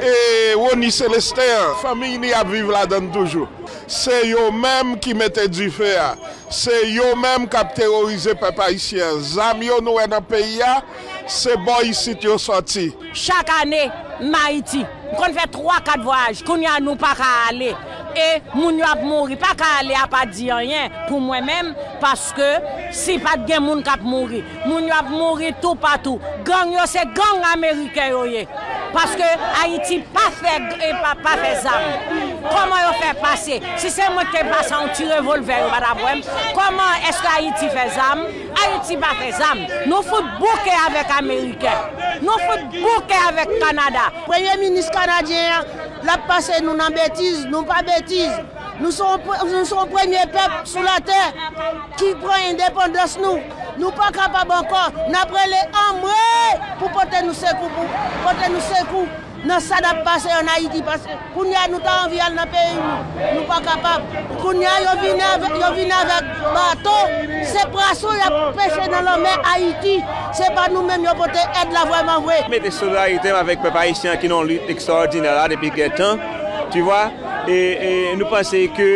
Speaker 5: e wou ni selester. Fami ni ap viv la dan toujou. Se yo menm ki mette di fe a Se yo menm kap terorize pe pa isye Zam yo nou enan pe ya
Speaker 10: Se bon isite yo soti Chak ane ma iti Mkon fè 3-4 voyaj Koun ya nou pa ka ale E moun yo ap mouri Pa ka ale a pa di
Speaker 1: anyen
Speaker 2: Pou mwen menm Paske si pat gen moun kap mouri Moun yo ap mouri tou
Speaker 10: patou Ganyo se gang Amerike yo ye Paske a iti pa fè E pa fè zam Koman yo fè pase si c'est moi qui passe un petit revolver,
Speaker 2: comment est-ce qu'Haïti fait ça Haïti va fait ça. Nous faisons bouquet avec les Nous faisons bouquer avec le Canada. Premier ministre canadien, la passé nous n'en bêtise, nous pas bêtise. Nous sommes, nous le premier peuple sur la terre qui prend indépendance nous. Nous ne sommes pas capables encore. Nous les hommes pour porter nous secours, nous secours. nan sa da pase an Haiti, kounya nou ta an vyan nan peyi nou, nou pa kapab. Kounya yo vine avèk bato, se praso yo pese nan lò men Haiti, se pa
Speaker 11: nou men yo pote ed la vwa man vwe. Mète solarytem avèk pepe Haitien ki nou lute ekstraordinara depi kè tan, tu vwa, nou pase ke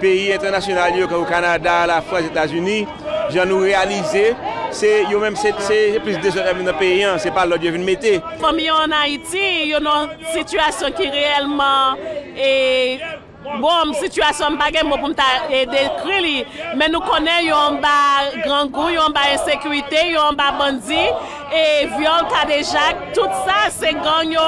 Speaker 11: peyi international yo kè ou Kanada, la France, Etats-Unis, jan nou realize Se yo men se, se plis de se eme na peyen, se pala diye vin meti.
Speaker 1: Fom yo nan Haiti, yo nan situasyon
Speaker 6: ki reyelman e... Bom, situasyon mbagen mbo pou mta e dekri li, men nou konen yon mba grangou, yon mba insekuité, yon mba bandi,
Speaker 2: e viol kadejak, tout sa se ganyo.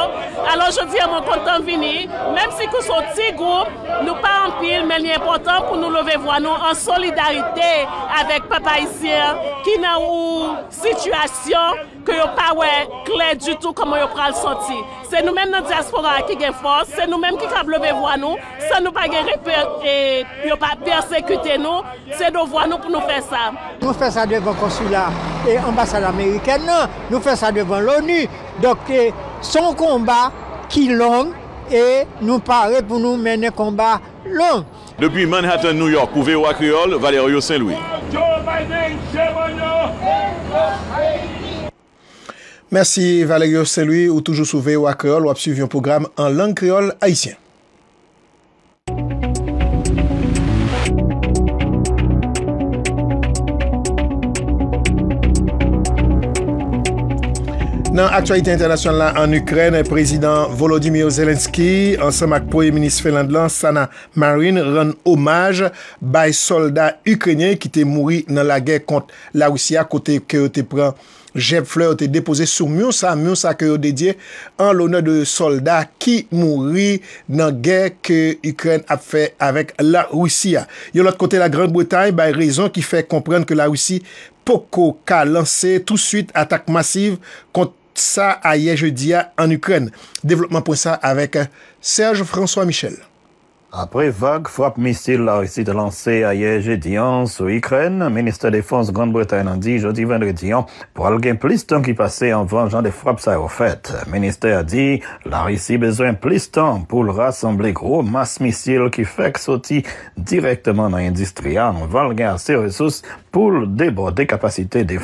Speaker 2: Alon, jodi yon mbo kontan vini, menm si kou so ti goup, nou pa anpil, men li important pou nou leve vwa nou an solidarite avèk papaizien ki nan ou situasyon. yo pa we klet du tout koman yo pral soti. Se nou men nan diaspora ki gen fos, se nou men ki fav leve vwa nou, se nou pa gen repere, yo pa persekute nou, se nou vwa nou pou nou fè sa.
Speaker 4: Nou fè sa devan konsula e ambassade ameriken nan, nou fè sa devan l'ONU. Dok te son komba ki long e nou pare pou nou mene komba
Speaker 11: long. Depi Manhattan, New York, ouve ou akriol, Valerio Saint-Louis.
Speaker 3: Yo, Joe Biden, chevon yo! Jevon Biden!
Speaker 7: Mersi Valerio Seloui ou Toujou Souvé ou Akreol ou ap suivi yon program an lang kreol haisyen. Nan aktualite internasyon la an Ukren, prezident Volodymyr Zelensky, ansanmak pouye minis fè land lan, sana marin ren omaj bay soldat Ukrenye ki te mouri nan la gè kont Laosia kote kè ou te pren. Jeb Fleur te depose sou moun sa, moun sa akè yo dedye an l'onè de soldat ki mouri nan gen ke Ukren ap fè avèk la Roussia. Yo lot kote la Grande Bretagne, bay rezon ki fè komprende ke la Roussia poko ka lanse tout suite atak masiv kont sa a ye je dia an Ukren. Devlopman pou sa avèk Serge François Michel.
Speaker 12: Après vague frappe missile, la Russie de lancer à Yéjédian sur Ukraine, ministre de Défense Grande-Bretagne a dit jeudi vendredi pour alguien plus de temps qui passait en vengeant des frappes ça fait. Ministère a dit, la Russie besoin plus de temps pour rassembler gros masse missile qui fait que directement dans l'industrie en ses ressources pour déborder capacité capacités des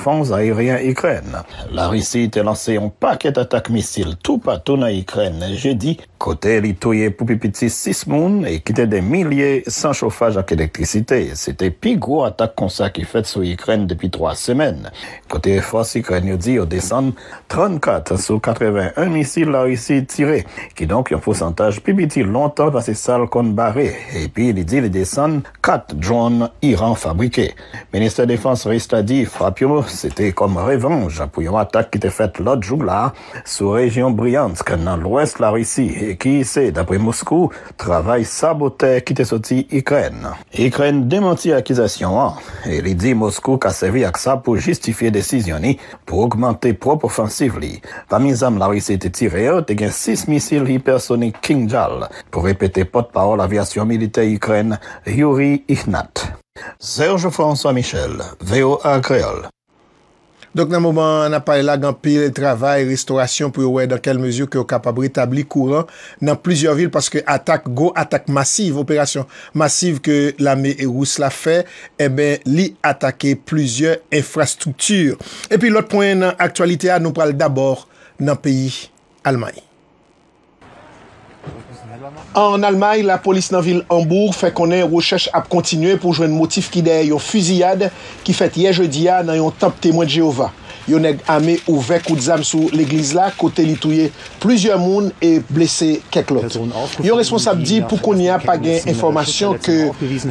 Speaker 12: Ukraine. La Russie a lancé un paquet d'attaques missiles tout partout dans l'Ukraine jeudi, côté litouillé pour six 6 et quitté des milliers sans chauffage avec électricité. C'était plus gros attaque comme ça qui fait sur l'Ukraine depuis trois semaines. Côté force ukrainienne dit au décembre, 34 sur 81 missiles la Russie tiré qui donc un pourcentage Poupipiti longtemps ces salles qu'on barré. Et puis il dit le descend 4 drones Iran fabriqués. Ministre Défense russe a dit, Frappio, c'était comme revanche, une attaque qui était faite l'autre jour là, sous région Bryansk, dans l'ouest de la Russie, et qui, sait, d'après Moscou, travaille saboté qui était sorti Ukraine. Ukraine démentit l'accusation, hein. et il dit Moscou qu'a servi à ça pour justifier décision, pour augmenter propre offensive, Parmi les la Russie était tirée, il y six missiles hypersoniques Kingjal. pour répéter porte-parole aviation militaire Ukraine, Yuri Ignat.
Speaker 7: Serge François Michel,
Speaker 12: VOA Creole
Speaker 7: Donk nan mouman an apay la gan pi le travay, restorasyon pou yo wey dan kel mezyou ki yo kapabri tabli kouran nan plizior vil paske atak go, atak masiv operasyon. Masiv ke la me e rous la fe, e eh ben li atake plizior infrastrukture. E pi lot poen nan aktualite a nou pral dabor nan pi almanye. An almay, la polis nan vil Anbourg fè konen rouchech ap kontinue pou jwen motif ki dey yon fuziyad ki fèt ye je diya nan yon tap temwen Jehova. Yon ek ame ouvek ou tzam sou l'egliz la, kote li touye plouzyon moun e blese keklot. Yon responsab di pou konye ap agen informasyon ke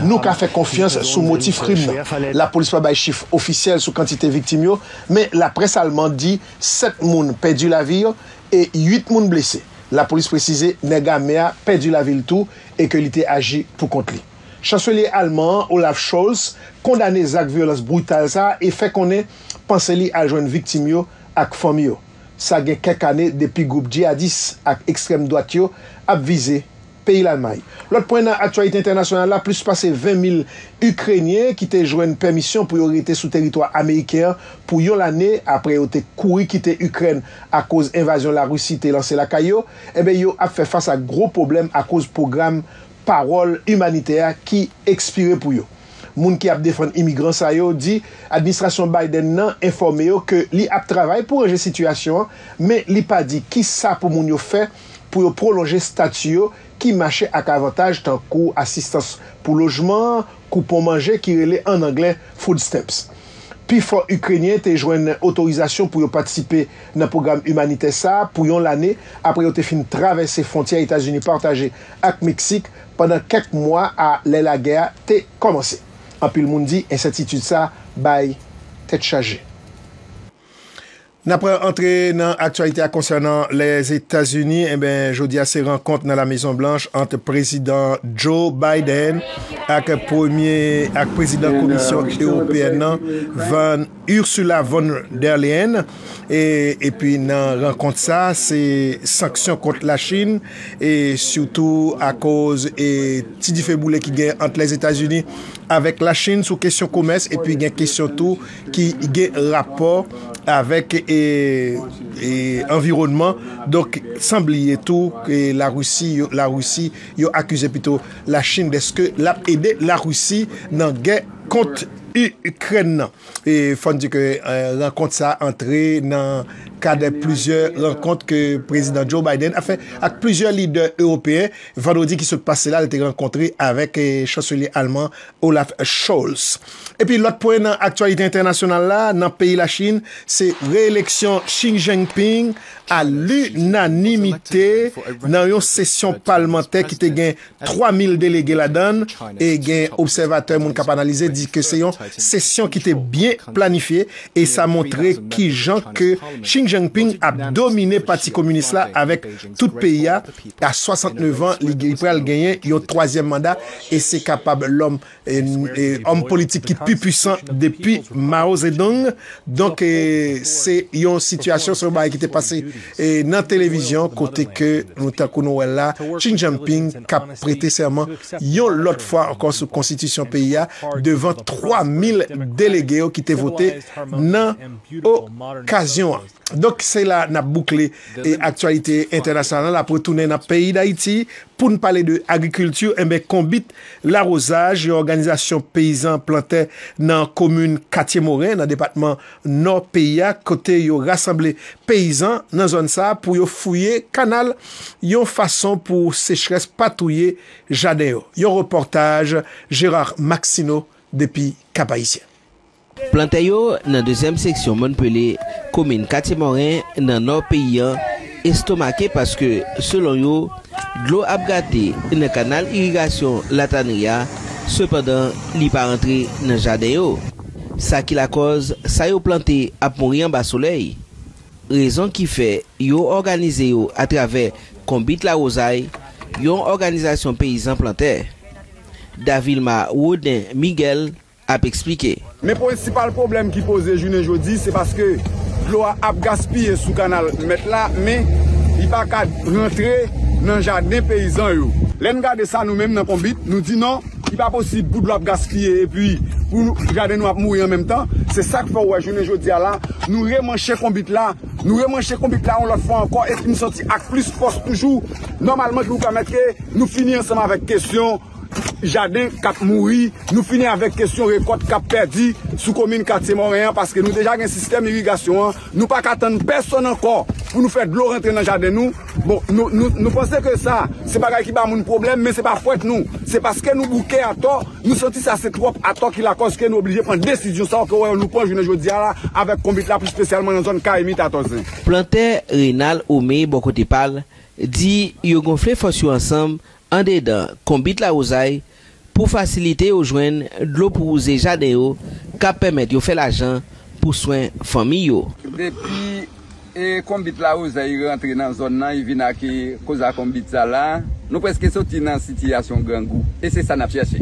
Speaker 7: nou ka fè konfians sou motif rimna. La polis pa bay chif ofisyel sou kantite viktim yo, men la pres alman di set moun pedu la viyo e yit moun blese. La polis prezize, nega me a pedi la vil tou e ke li te aji pou kont li. Chanswe li alman, Olaf Scholz, kondane zak violans brutal sa e fe konen panse li a jwen viktim yo ak fom yo. Sa gen kek ane depi goup jihadis ak ekstrem doat yo ap vize. peyi l'Anmay. Lòt pwen nan atyoyite internasyonal la, plus pase 20 000 Ukrenye ki te jwen permisyon pou yo rete sou teritoa Amerikean pou yo l'anè, apre yo te kouri ki te Ukren eh a koz invasyon la Rusi te lanse lakay yo, ebe yo ap fe fasa gro problem a koz program parol humanitèa ki ekspire pou yo. Moun ki ap defan imigran sa yo, di administrasyon Biden nan informe yo ke li ap travay pou reje situasyon men li pa di ki sa pou moun yo fe pou yo prolonje statuyo ki mache ak avantaj tan kou asistans pou lojman, kou pou manje ki rele en anglen food stamps. Pi front Ukrenyen te jwen nan otorizasyon pou yo patisipe nan program Humanite Sa, pou yon lane apre yo te fin travesse fontia Etasuni partaje ak Meksik, pandan kek mwa a lè la gèa te komanse. Anpil moun di en satitude sa bay tet chaje. N apre entre nan aktualite a konsernan les Etats-Unis, e ben jodi a se renkont nan la Maison Blanche ante prezident Joe Biden ak prezident komisyon europeen nan Ursula von der Leyen e pi nan renkont sa se sanksyon kont la Chine e syoutou a koz e ti di feboule ki gen ante les Etats-Unis avèk la Chine sou kesyon koumès e pi gen kesyon tou ki gen rapor avèk e... environman. Dok, sanbli eto, la Roussi yo akuse pito la Chin deske lap ede la Roussi nan gen kont Ukren nan. Fondi ke nan kont sa antre nan... kade plizye renkont ke prezident Joe Biden a fe ak plizye lider europeye. Vandodi ki se pase la a te renkontri avek euh, chansouli aleman Olaf Scholz. E pi lot pouen nan aktualite internasyonal la nan peyi la Chin, se reeleksyon Xi Jinping a l'unanimite nan yon sesyon palmente ki te gen 3000 delege la dan e gen observateur moun kap analize di ke se yon sesyon ki te bien planifiye e sa montre ki janku Xi Jinping a domine pati komunist la avèk tout peyi a a 69 an, li pre al genyen yon 3è mandat, e se kapab l'om politik ki pi pwisan depi Mao Zedong donk e se yon situasyon soubari ki te pase nan televizyon, kote ke nou takou nou el la, Jinping ka prete serman yon lot fwa an konsitisyon peyi a devan 3000 delegeyo ki te vote nan okasyon an Dok se la na boukle et e aktualite international apre toune na peyi d'Haïti pou nou pale de agrikultur enbe eh konbit l'arosaj yon organizasyon peyizan plantè nan komune Katiemorè nan depatman Norpeya kote yon rassemble peyizan nan zon sa pou yon fouye kanal yon fason pou sechres patouye jadeyo. Yon reportaj Gérard Maxino
Speaker 11: depi Kapaïtien. Planteyo nan dezem seksyon Monpele, komine Katimorin, nan nor peyyan, estomake paske selon yo, glou ap gatey nan kanal irrigasyon Latanriya, sepadan li pa rentre nan jadeyo. Sa ki la koz, sayo plantey ap mouri an basoley. Rezon ki fe, yo organizeyo atrave konbit la ozay, yon organizasyon peyizan plantey. Davilma Woden Miguel, ap ekspike.
Speaker 8: Me pou etsi pal problem ki pose jounen jodi, se paske glou ap gaspye sou kanal met la, men y pa ka rentre nan jan den peyizan yo. Len gade sa nou men nan konbit, nou di nan, y pa posib pou glou ap gaspye, e pi pou gade nou ap mouye an menm tan, se sak pou wajounen jodi ala, nou reman che konbit la, nou reman che konbit la, on lò fwa ankon, eti ni soti ak plis fos poujou, normalman glou ka metke, nou fini ansem avèk kesyon, Jadè kat mouri, nou finè avèk kèsyon rekot kat perdi sou komine kat seman reyan paske nou deja gen sistem irrigasyon nou pa kat anou person ankon pou nou fè dlo rentre nan jadè bon, nou nou ponse kè sa se bagay ki ba moun problem men se pa fwèt nou se paske nou bouke atò nou sotis a se trop atò ki lakons ke nou oblije pan desidyon sa wè yon lupon jounen jodi a la avèk konvit la plus spesyalman nan zon KMT
Speaker 11: atò zè Plantè Rinal Omei Bokotipal di yo gonflè fòsyou ansambe an dedan kombit la ouzay pou fasilite ou jwen dlo pou ouze jade yo ka pemet yo fe la jan pou swen fami yo.
Speaker 10: Depi
Speaker 8: e, kombit la ouzay rentre nan zon nan, yi vina ki koza kombit sa la, nou preske soti nan sitiyasyon gen gou, e se sa nap chase.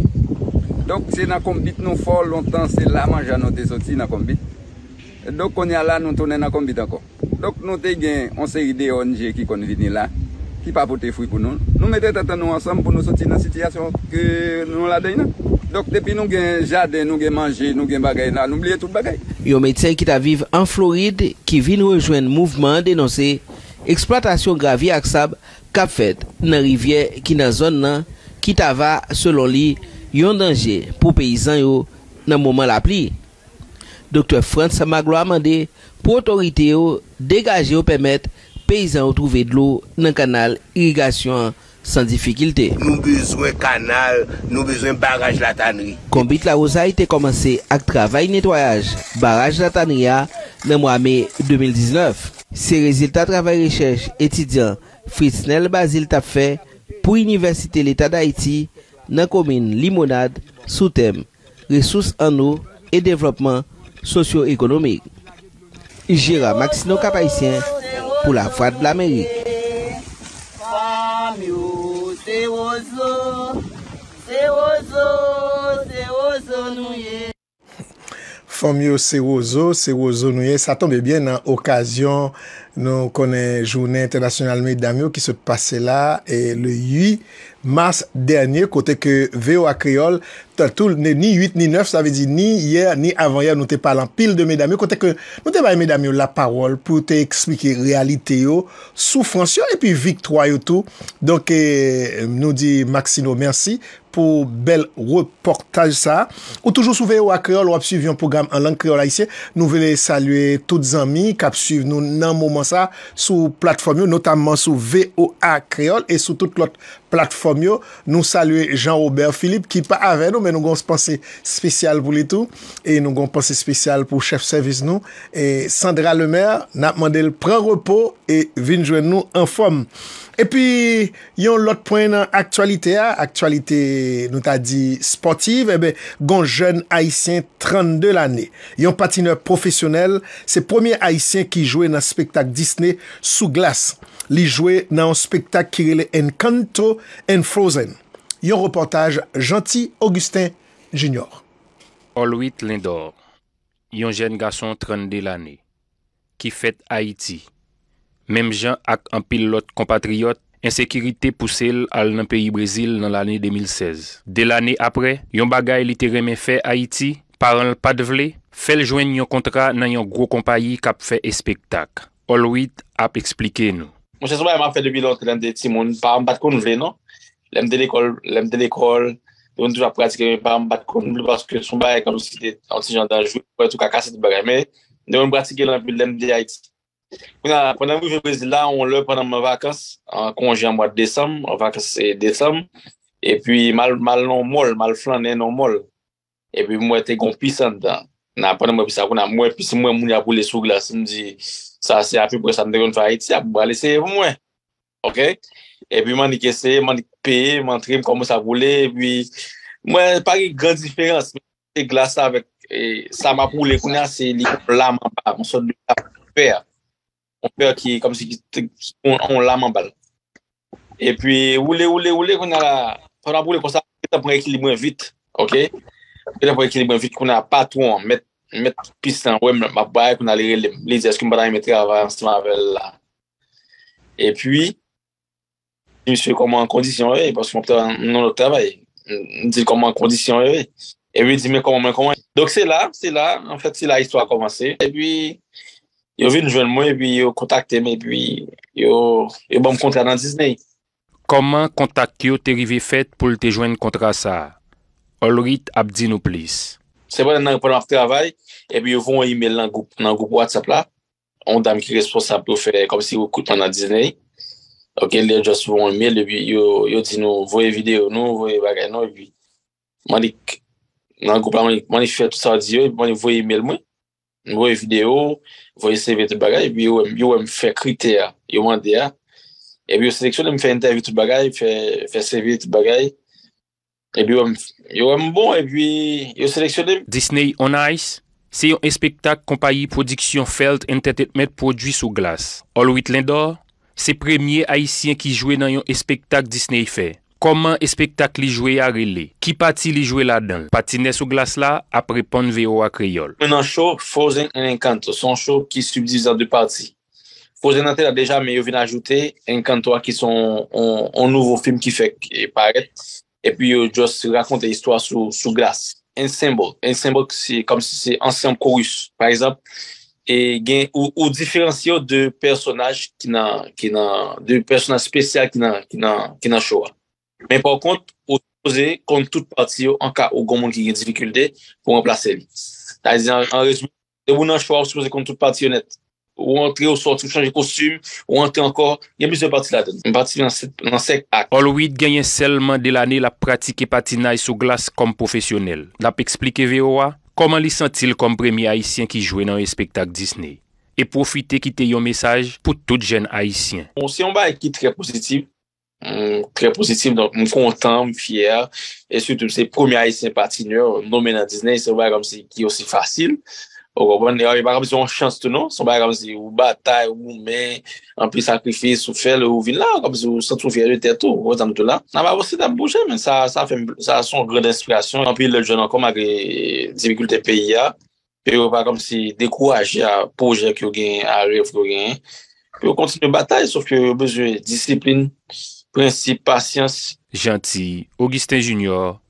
Speaker 8: Dok se nan kombit nou for lontan se la manjan nou te soti nan kombit, dok konya la nou tonen nan kombit anko. Dok nou te gen, on se ride yo nje ki kon vini la, ki pa pote fwi pou nou. Nou mette tata nou ansam pou nou soti nan sitiyasyon nou la dene. Dok depi nou gen jade, nou gen manje, nou gen bagay la, nou mlie tout bagay.
Speaker 11: Yon medseye ki ta vive an Floride ki vin rejwen mouvman denonse eksploatasyon gravi aksab kap fet nan rivye ki nan zon nan ki ta va selon li yon denje pou peyizan yo nan mouman la pli. Dokte Frantz sa maglo amande pou otorite yo degaje yo pemet peyizan ou trouve d'lou nan kanal irigasyon san difikilte. Nou
Speaker 8: bezwen kanal, nou bezwen baraj la tanri.
Speaker 11: Koumbit la rosa ite komanse ak travay netoyaj baraj la tanri ya nan mwa mey 2019. Se rezilta travay rechèj etidyan Fritz Nel Basil tap fe pou iniversite l'Etat d'Haïti nan komine Limonade sou tem resous an nou e devlopman sosyo-ekonomik. Jira Maxino Kapaïsien pou la fwa d'l'Amerik.
Speaker 7: Fomyo se wozo, se wozo nouye, sa tombe bien nan okasyon nou konen jounen internasyonal me Damyo ki se pase la e le yu, Mars dernyè, kote ke VOA Kriol, ni 8, ni 9, sa ve di ni yè, ni avan yè, nou te palan pil de medamyo. Kote ke nou te baye medamyo la parol, pou te eksplike realite yo, sou fransyon, e pi vitroy yo tou. Donke nou di Maxino, mersi, pou bel reportaj sa. Ou toujou sou VOA Kriol, ou ap suivi yon program an lang Kriol la isye. Nou vele salue tout zami, kap suiv nou nan mouman sa, sou platform yo, notamman sou VOA Kriol, et sou tout lote, Plattform yo, nou salue Jean-Robert Philippe ki pa ave nou men nou gon se panse spesyal pou li tou. E nou gon panse spesyal pou chef service nou. E Sandra Lemaire, nat mandel pran repo e vin jwen nou an fom. E pi, yon lot pwen nan aktualite a, aktualite nou ta di sportive, ebe, gon jen haisyen 32 l'ane. Yon patineur profesyonel, se premier haisyen ki jwe nan spektak Disney sou glas. Li jwe nan spektak kirele en Kanto en Frozen. Yon reportaj janti Augustin Junior.
Speaker 13: Olwit lindor. Yon jen gason 30 de lane. Ki fet Haiti. Mem jan ak an pil lot kompatriyot. Ensekirite puse l al nan peyi Brazil nan lane 2016. De lane apre, yon bagay li teremen fe Haiti. Paran lpad vle. Fel jwen yon kontra nan yon gro kompayi kap fe espektak. Olwit ap eksplike nou.
Speaker 14: Mwen chè sou mwen ap fè debi lòk lèm de ti moun, pa m bat kon vle non? Lèm de l'ekol, lèm de l'ekol, mwen touj ap pratike, mwen pa m bat kon vle, paske sou m baye kanousi de anti-janda jou, pou etou kakase di bagay, mwen pratike lèm de lèm de yay ti. Mwen ap pwè nan mwen vwe vwe vwe zi la, mwen lèm pwè nan mwen vakas, konjè an mwen desam, vakas e desam, e pwi mal non mol, mal flan nen non mol, e pwi mwen te gompi san dan, nan ap pwè nan mwen pwè pwè sa mwen mwen mwen ap wè sou Sa se api pou san deyon fa eti api pou alese pou mwen. Ok? E pi man di kese, man di pe, man trim koman sa voule. E pi, mwen pari gansi diferansi. E glasa avèk, e sa mapou le kouna se li kou la man bal. On son li kou la man bal. On per ki, kom si ki, kou la man bal. E pi, oule, oule, oule, kouna la. Pan apou le konsa, pe ta pou ekilibwen vit. Ok? Pe ta pou ekilibwen vit kouna, pa tou an met. Met ap pistan, wè m ap baye pou nalere lèm. Lè zè skou m badan y metre avè anseman avè lè. E pwi, jme sè koman kondisyon, wè, paskou m ap tè nan lò tèvè, jme sè koman kondisyon, wè, e wè di mè koman mè koman. Dok se la, se la, an fèt se la histò a komanse. E pwi, yo vè njwen mwen, e pwi yo kontakte mè, e pwi yo bom kontra nan Disney.
Speaker 13: Koman kontakte yo te rive fèt pou te jwen kontra sa? Olrit Abdinopolis
Speaker 14: Se bon nan repon ap travay, epi yo vou yon e-mail nan goup WhatsApp la. On dam ki responsable ou fe kom si yon kout man nan dizney. Ok, le jòs vou yon e-mail, epi yo di nou voye video nou, voye bagay nou. E mani, nan goup la, mani fè tout sa di yo, e mani voye e-mail mwen, voye video, voye seve te bagay. Epi yo wèm fè krite ya, yo wèm de ya. Epi yo seleksyon lèm fè intervi tout bagay, fè seve tout bagay. Epi yo wèm... Yo wèm bon, e pwi yo seleksyonem.
Speaker 13: Disney on Ice, se yon espektak kompayi prodiksyon felt entertainment prodwi sou glas. Olwit Lendor, se premye haisyen ki jwè nan yon espektak Disney fè. Koman espektak li jwè a rele? Ki pati li jwè la den? Pati ne sou glas la apre pon veyo a kreyol.
Speaker 14: Mè nan show Frozen en enkanto, son show ki subdivisa de parti. Frozen a te la deja, mè yo vin ajoute enkanto a ki son on nouvo film ki fèk e paret. epi yo jos rakonte histwa sou glas. Ensembl, ensembl ki si, kom si si ensembl korus, par ezab, e gen, ou diferenciyo de personaj ki nan, de personaj spesyal ki nan, ki nan, ki nan chowa. Men pwakont, ou sepoze kontout patiyo anka ou gomoun ki gen difikulde pou mwen plase li. Ta zi an, an resmen, e wou nan chowa ou sepoze kontout patiyo net. Ou antre ou sorti ou chanje kostyme, ou antre ankor, genmise pati la. Pati nan sek
Speaker 13: ak. Olwit genyen selman del ane la pratike patinaj sou glas kom profesyonel. Nap eksplike Veowa, koman li sentil kom premi haisyen ki jwe nan y spektak Disney. E profite ki te yon mesaj pou tout jen haisyen.
Speaker 14: Si yon ba ek ki tre pozitiv, tre pozitiv, m kontan, m fyer. Et surtout, se premi haisyen patinaj, nomen nan Disney, se wè ram si ki osi fasil. Ou gwa bon le ori, e, ba ram si yon chans tout nou, sou ba ram si ou batay, ou moumen, an pi sakrifis ou fel ou vin la, ram si ou sotou fyeri tetou, ou zan tout la. Nan ba wos se da bouje, men, sa a son grede inspirasyon. An pi lèl joun an kom agri, disibikulte peyi a, pe yo pa ram si dekou aji a pouje ki yo gen, a rev yo
Speaker 13: gen. Pe yo kontinu batay, souf ki yo bezwe disiplin, prinsip, pasyans. Janti, Augustin Junior.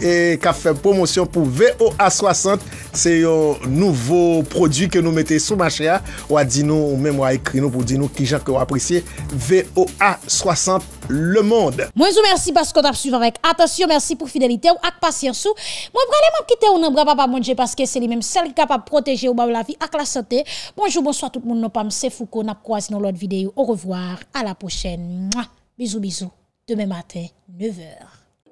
Speaker 7: E ka fe promosyon pou VOA 60 Se yo nouvo prodwi ke nou mette sou machia Ou adi nou ou memwa ekri nou Ou adi nou ki jan ke ou apresye VOA 60 Le Monde
Speaker 1: Mwenzo mersi paskot ap suvan vek Atasyon mersi pou fidelite ou ak pasyansou Mwen pralem ap kite ou nan bra pa pa mounje Paske se li menm sel ki ka pa proteje ou ba ou la vi ak la sante Bonjou bonsoit tout moun nou pam Se fou kon ap kwa zi nou lot videyo Ou revoir a la pochen Bizou bizou Deme maten 9h